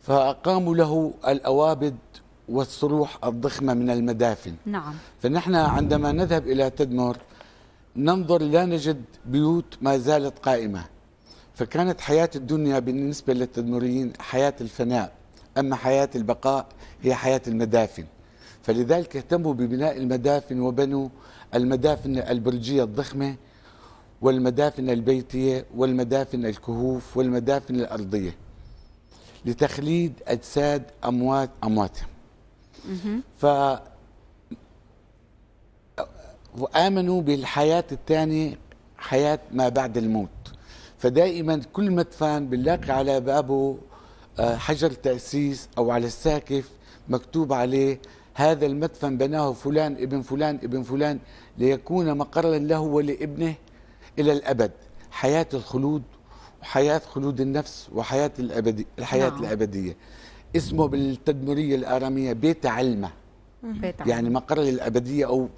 فأقاموا له الأوابد والصروح الضخمة من المدافن نعم فنحن عندما نذهب إلى تدمر ننظر لا نجد بيوت ما زالت قائمة فكانت حياة الدنيا بالنسبة للتدمريين حياة الفناء أما حياة البقاء هي حياة المدافن فلذلك اهتموا ببناء المدافن وبنوا المدافن البرجية الضخمة والمدافن البيتية والمدافن الكهوف والمدافن الأرضية لتخليد أجساد أموات أمواتهم وامنوا بالحياه الثانيه حياه ما بعد الموت فدائما كل مدفن بنلاقي على بابه آه، حجر تاسيس او على الساكف مكتوب عليه هذا المدفن بناه فلان ابن فلان ابن فلان ليكون مقرا له ولابنه الى الابد حياه الخلود وحياه خلود النفس وحياه الابدي الحياه نعم. الابديه اسمه بالتدمريه الاراميه بيت علمه يعني مقر للأبدية أو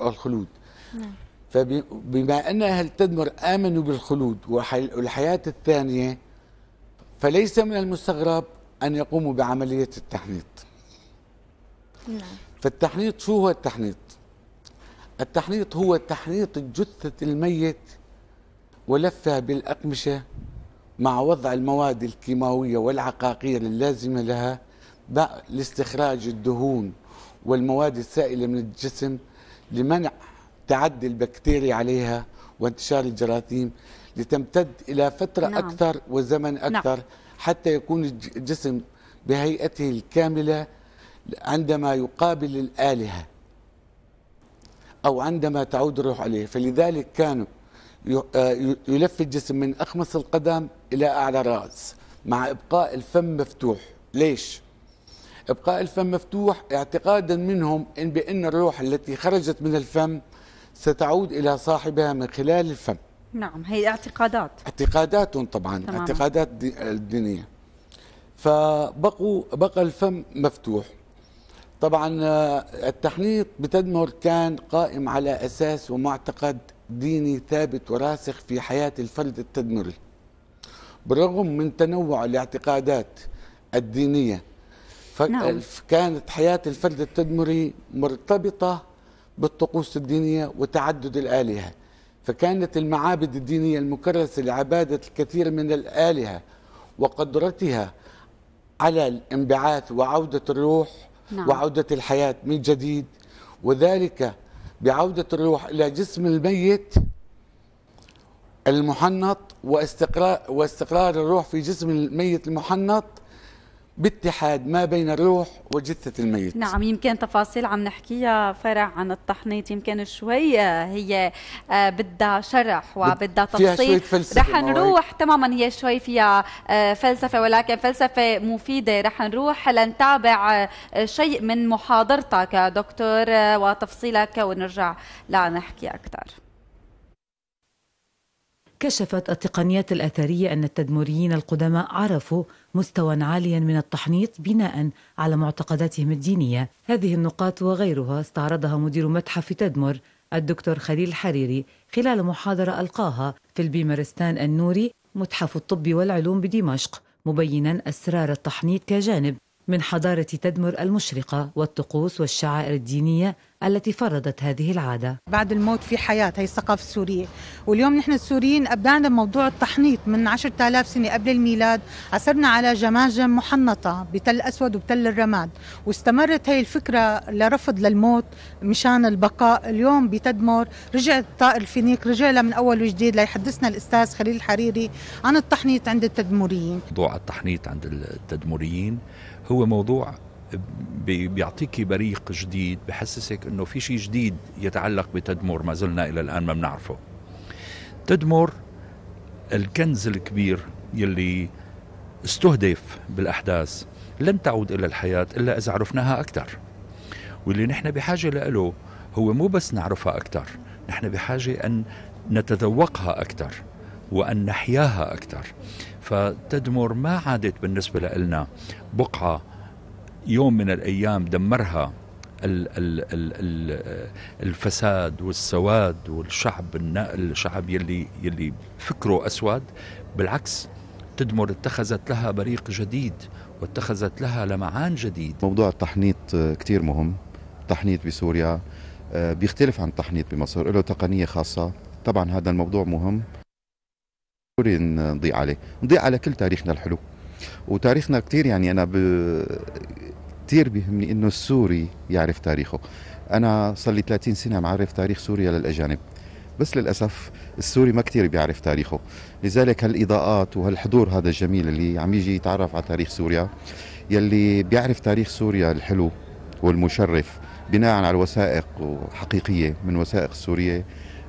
الخلود نعم. فبما أن أهل تدمر آمنوا بالخلود والحياة الثانية فليس من المستغرب أن يقوموا بعملية التحنيط نعم. فالتحنيط شو هو التحنيط؟ التحنيط هو تحنيط جثة الميت ولفها بالأقمشة مع وضع المواد الكيماوية والعقاقير اللازمة لها لاستخراج الدهون والمواد السائلة من الجسم لمنع تعدي البكتيريا عليها وانتشار الجراثيم لتمتد إلى فترة نعم. أكثر وزمن نعم. أكثر نعم. حتى يكون الجسم بهيئته الكاملة عندما يقابل الآلهة أو عندما تعود الروح عليه فلذلك كانوا آه، يلف الجسم من أخمص القدم إلى أعلى الرأس مع إبقاء الفم مفتوح ليش؟ ابقاء الفم مفتوح اعتقادا منهم ان بان الروح التي خرجت من الفم ستعود الى صاحبها من خلال الفم نعم هي اعتقادات اعتقادات طبعا تمام. اعتقادات الدينية فبقوا بقى الفم مفتوح طبعا آه، التحنيط بتدمر كان قائم على اساس ومعتقد ديني ثابت وراسخ في حياه الفرد التدمري بالرغم من تنوع الاعتقادات الدينيه نعم. كانت حياة الفرد التدمري مرتبطة بالطقوس الدينية وتعدد الآلهة فكانت المعابد الدينية المكرسة لعبادة الكثير من الآلهة وقدرتها على الانبعاث وعودة الروح نعم. وعودة الحياة من جديد وذلك بعودة الروح إلى جسم الميت المحنط واستقرار, واستقرار الروح في جسم الميت المحنط باتحاد ما بين الروح وجثة الميت نعم يمكن تفاصيل عم نحكيها فرع عن التحنيط يمكن شوي آه، هي آه، بدها شرح وبدها تفصيل رح نروح تماما هي شوي فيها آه، فلسفة ولكن فلسفة مفيدة رح نروح لنتابع شيء من محاضرتك دكتور وتفصيلك ونرجع لنحكي أكثر كشفت التقنيات الأثرية أن التدموريين القدماء عرفوا مستوى عاليا من التحنيط بناء على معتقداتهم الدينية هذه النقاط وغيرها استعرضها مدير متحف تدمر الدكتور خليل حريري خلال محاضرة ألقاها في البيمارستان النوري متحف الطب والعلوم بدمشق مبينا أسرار التحنيط كجانب من حضارة تدمر المشرقة والطقوس والشعائر الدينية التي فرضت هذه العادة بعد الموت في حياة هي الثقافة السورية واليوم نحن السوريين أبدعنا بموضوع التحنيط من 10000 سنة قبل الميلاد عثرنا على جماجم محنطة بتل أسود وبتل الرماد واستمرت هي الفكرة لرفض للموت مشان البقاء اليوم بتدمر رجع الطائر الفينيق رجع له من أول وجديد ليحدثنا الأستاذ خليل الحريري عن التحنيط عند التدموريين موضوع التحنيط عند التدموريين هو موضوع بيعطيكي بريق جديد بحسسك انه في شيء جديد يتعلق بتدمر ما زلنا الى الان ما بنعرفه تدمر الكنز الكبير يلي استهدف بالاحداث لن تعود الى الحياه الا اذا عرفناها اكثر واللي نحن بحاجه له هو مو بس نعرفها اكثر نحن بحاجه ان نتذوقها اكثر وان نحياها اكثر فتدمر ما عادت بالنسبه لنا بقعه يوم من الأيام دمرها الفساد والسواد والشعب الشعب يلي يلي فكره اسود بالعكس تدمر اتخذت لها بريق جديد واتخذت لها لمعان جديد موضوع التحنيط آه، كثير مهم التحنيط بسوريا آه، بيختلف عن التحنيط بمصر له تقنية خاصة طبعا هذا الموضوع مهم نضيع عليه نضيع على كل تاريخنا الحلو وتاريخنا كتير يعني انا ب... كتير بيهمني انه السوري يعرف تاريخه انا صار لي 30 سنه معرف تاريخ سوريا للاجانب بس للاسف السوري ما كتير بيعرف تاريخه لذلك هالاضاءات وهالحضور هذا الجميل اللي عم يجي يتعرف على تاريخ سوريا يلي بيعرف تاريخ سوريا الحلو والمشرف بناء على الوثائق حقيقيه من وثائق السوريه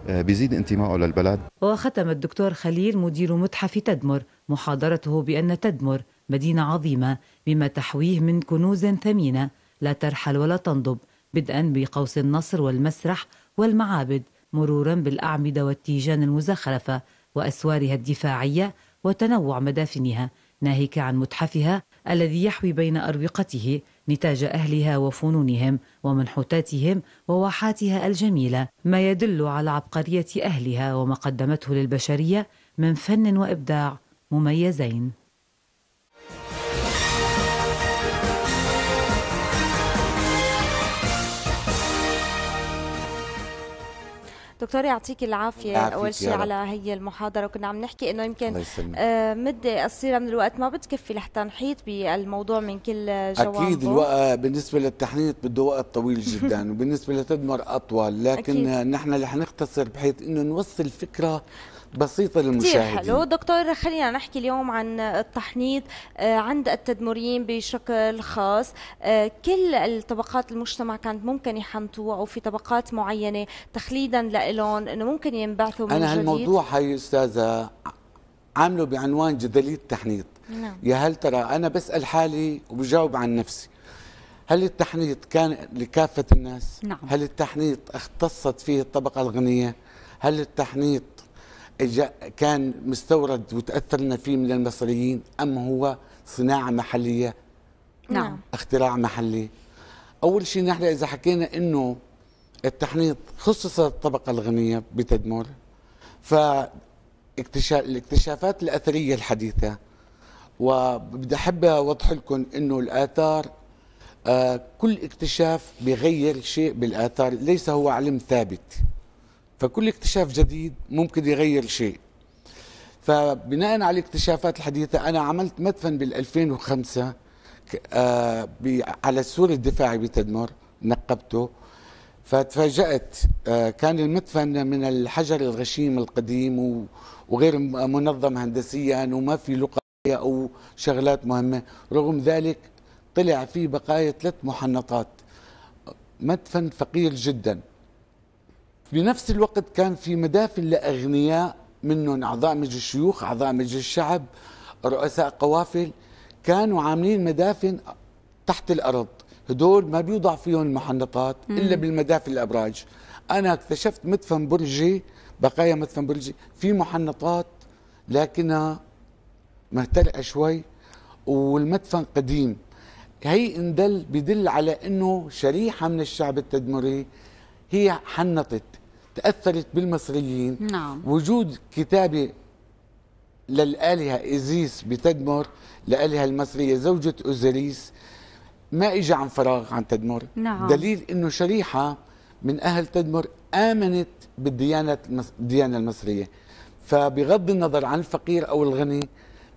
آه، بيزيد انتمائه للبلد وختم الدكتور خليل مدير متحف تدمر محاضرته بأن تدمر مدينة عظيمة بما تحويه من كنوز ثمينة لا ترحل ولا تنضب بدءا بقوس النصر والمسرح والمعابد مرورا بالأعمدة والتيجان المزخرفة وأسوارها الدفاعية وتنوع مدافنها ناهيك عن متحفها الذي يحوي بين أروقته نتاج أهلها وفنونهم ومنحوتاتهم وواحاتها الجميلة ما يدل على عبقرية أهلها وما قدمته للبشرية من فن وإبداع مميزين دكتور يعطيك العافيه اول شيء على هي المحاضره وكنا عم نحكي انه يمكن آه مده قصيره من الوقت ما بتكفي لحتى نحيط بالموضوع من كل جوانبه اكيد الوقت آه، بالنسبه للتحنيط بده وقت طويل جدا وبالنسبه لتدمر اطول لكن أكيد. نحن رح نختصر بحيث انه نوصل فكره بسيطة للمشاهدين كثير حلو دكتور خلينا نحكي اليوم عن التحنيط آه، عند التدمرين بشكل خاص آه، كل الطبقات المجتمع كانت ممكن يحنطوها أو في طبقات معينة تخليدا لهم انه ممكن ينبعثوا من انا هالموضوع هي استاذه عامله بعنوان جدليه تحنيط نعم. يا هل ترى انا بسال حالي وبجاوب عن نفسي هل التحنيط كان لكافه الناس نعم. هل التحنيط اختصت فيه الطبقه الغنيه هل التحنيط كان مستورد وتاثرنا فيه من المصريين ام هو صناعه محليه نعم اختراع محلي اول شيء نحن اذا حكينا انه التحنيط خصص الطبقة الغنية بتدمر فالاكتشافات الأثرية الحديثة وبدي أحب أوضح لكم أنه الآثار آه، كل اكتشاف بغير شيء بالآثار ليس هو علم ثابت فكل اكتشاف جديد ممكن يغير شيء فبناء على الاكتشافات الحديثة أنا عملت مدفن بال2005 آه، على السور الدفاعي بتدمر نقبته فتفاجأت آه، كان المدفن من الحجر الغشيم القديم وغير منظم هندسيا وما في لقاية أو شغلات مهمة رغم ذلك طلع فيه بقايا ثلاث محنطات مدفن فقير جدا بنفس الوقت كان في مدافن لأغنياء منهم أعضاء مجلس الشيوخ أعضاء مجلس الشعب رؤساء قوافل كانوا عاملين مدافن تحت الأرض هدول ما بيوضع فيهم المحنقات الا بالمدافع الابراج انا اكتشفت مدفن برجي بقايا مدفن برجي في محنقات لكنها مهترئه شوي والمدفن قديم هي اندل بدل على انه شريحه من الشعب التدمري هي حنطت تاثرت بالمصريين نعم. وجود كتابه للآلهة ايزيس بتدمر لآلهة المصرية زوجة أوزيريس ما اجى عن فراغ عن تدمر نعم. دليل انه شريحه من اهل تدمر امنت بالديانه الديانه المصريه فبغض النظر عن الفقير او الغني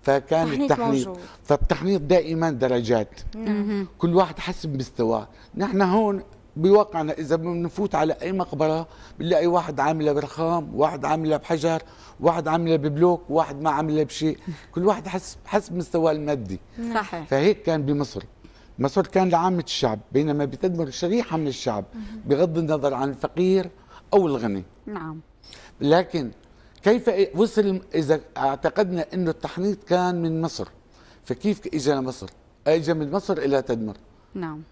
فكان التحنيط موجود. فالتحنيط دائما درجات نعم. كل واحد حسب مستواه نحن هون بواقعنا اذا بنفوت على اي مقبره بنلاقي واحد عامله برخام واحد عامله بحجر واحد عامله ببلوك واحد ما عامله بشيء كل واحد حسب حسب مستواه المادي نعم. صحيح فهيك كان بمصر مصر كان لعامة الشعب بينما بتدمر شريحة من الشعب بغض النظر عن الفقير أو الغني نعم لكن كيف وصل إذا اعتقدنا أنه التحنيط كان من مصر فكيف إجا لمصر إجا من مصر إلى تدمر نعم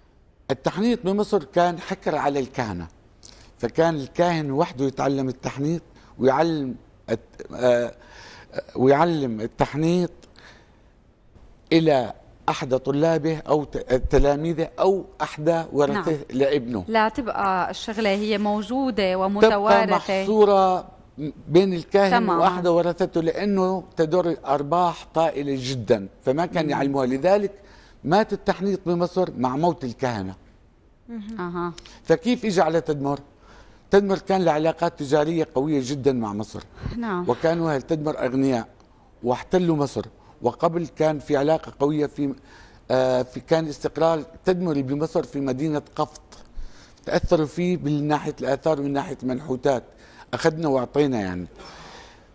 التحنيط بمصر كان حكر على الكهنة فكان الكاهن وحده يتعلم التحنيط ويعلم آه، آه، ويعلم التحنيط إلى احدى طلابه او تلاميذه او احدى ورثه نعم. لابنه لا تبقى الشغله هي موجوده ومتوارثه تبقى محصوره بين الكاهن تمام. واحدى ورثته لانه تدور ارباح طائله جدا فما كان يعلموها لذلك مات التحنيط بمصر مع موت الكهنه اها فكيف اجى على تدمر تدمر كان له علاقات تجاريه قويه جدا مع مصر نعم وكانوا اهل تدمر اغنياء واحتلوا مصر وقبل كان في علاقة قوية في آه، في كان الاستقلال تدمر بمصر في مدينة قفط تأثروا فيه من ناحية الآثار ومن ناحية منحوتات أخذنا وأعطينا يعني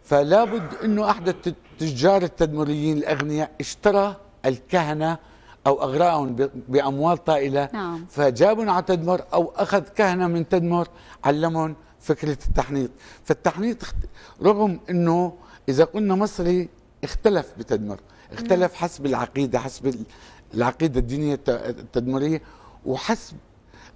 فلا بد أنه أحد التجار التدمريين الأغنياء اشترى الكهنة أو أغراءهم بأموال طائلة نعم. فجابهم على تدمر أو أخذ كهنة من تدمر علمهم فكرة التحنيط فالتحنيط رغم أنه إذا قلنا مصري اختلف بتدمر اختلف نعم. حسب العقيدة حسب العقيدة الدينية التدمرية وحسب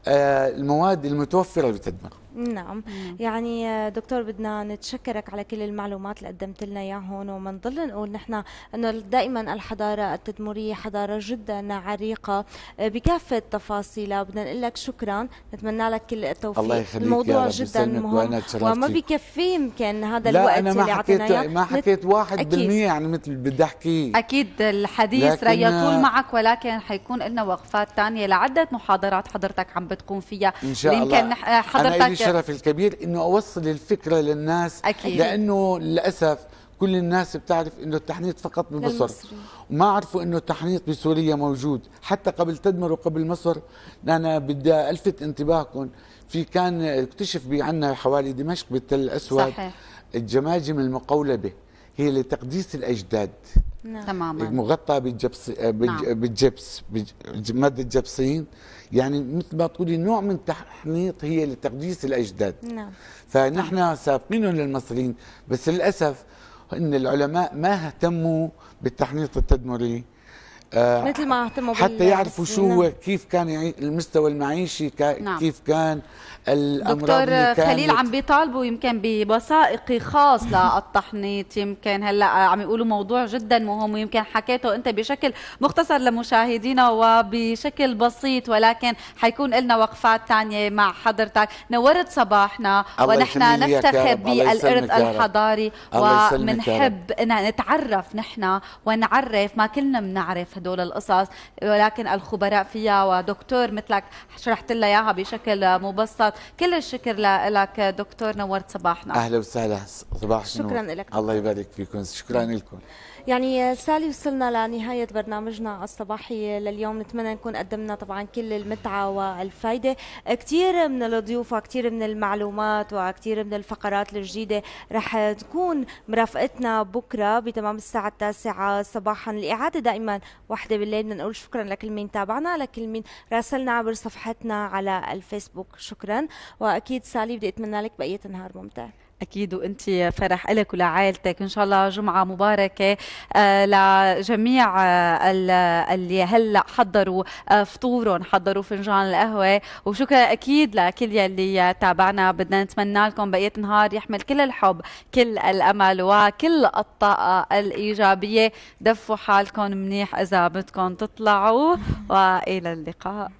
آه، المواد المتوفرة بتدمر نعم مم. يعني دكتور بدنا نتشكرك على كل المعلومات اللي قدمت لنا اياها هون ومنضل نقول نحن انه دائما الحضاره التدمريه حضاره جدا عريقه بكافه تفاصيلها بدنا نقول لك شكرا نتمنى لك كل التوفيق الله يخليك الموضوع يا جدا مهم وما بكفي يمكن هذا لا الوقت أنا ما اللي حكيت اياه ما حكيت واحد أكيد. بالمية يعني مثل بدي احكيه اكيد الحديث ريا طول معك ولكن حيكون لنا وقفات ثانيه لعده محاضرات حضرتك عم بتقوم فيها ان شاء الله يمكن حضرتك شرفي الكبير انه اوصل الفكره للناس أكيد. لانه للاسف كل الناس بتعرف انه التحنيط فقط بمصر وما عرفوا انه التحنيط بسوريا موجود حتى قبل تدمر وقبل مصر انا بدي الفت انتباهكم في كان اكتشف بعنا حوالي دمشق بالتل الاسود صحيح. الجماجم المقولبه هي لتقديس الاجداد نعم. تماما مغطى بالجبس نعم. بالجبس ماده الجبسين يعني مثل ما تقولي نوع من التحنيط هي لتقديس الاجداد نعم. فنحن سابقينهم للمصريين بس للاسف ان العلماء ما اهتموا بالتحنيط التدمري آه، مثل ما اهتموا حتى يعرفوا شو هو كيف كان المستوى المعيشي نعم. كيف كان الامراض دكتور خليل عم بيطالبوا يمكن بوثائقي خاص للتحنيط يمكن هلا عم يقولوا موضوع جدا مهم ويمكن حكيته انت بشكل مختصر لمشاهدينا وبشكل بسيط ولكن حيكون لنا وقفات ثانيه مع حضرتك نورت صباحنا ونحن نفتخر بالارث الحضاري وبنحب نتعرف نحن ونعرف ما كلنا بنعرف هدول القصص ولكن الخبراء فيها ودكتور مثلك شرحت لها اياها بشكل مبسط كل الشكر لك دكتور نورت صباحنا اهلا وسهلا صباح شكرا لك الله يبارك فيكم شكرا لكم يعني سالي وصلنا لنهاية برنامجنا الصباحي لليوم نتمنى نكون قدمنا طبعا كل المتعة والفايدة كثير من الضيوف وكثير من المعلومات وكثير من الفقرات الجديدة رح تكون مرافقتنا بكرة بتمام الساعة التاسعة صباحا الإعادة دائما واحدة بالليل بدنا نقول شكرا لكل مين تابعنا لكل مين راسلنا عبر صفحتنا على الفيسبوك شكرا وأكيد سالي بدي أتمنى لك بقية نهار ممتع أكيد وأنت فرح لك ولعائلتك إن شاء الله جمعة مباركة آه، لجميع آه، اللي هلأ حضروا آه، فطورهم حضروا فنجان القهوة وشكرا أكيد لكل يلي تابعنا بدنا نتمنى لكم بقية نهار يحمل كل الحب كل الأمل وكل الطاقة الإيجابية دفوا حالكم منيح إذا بدكم تطلعوا وإلى اللقاء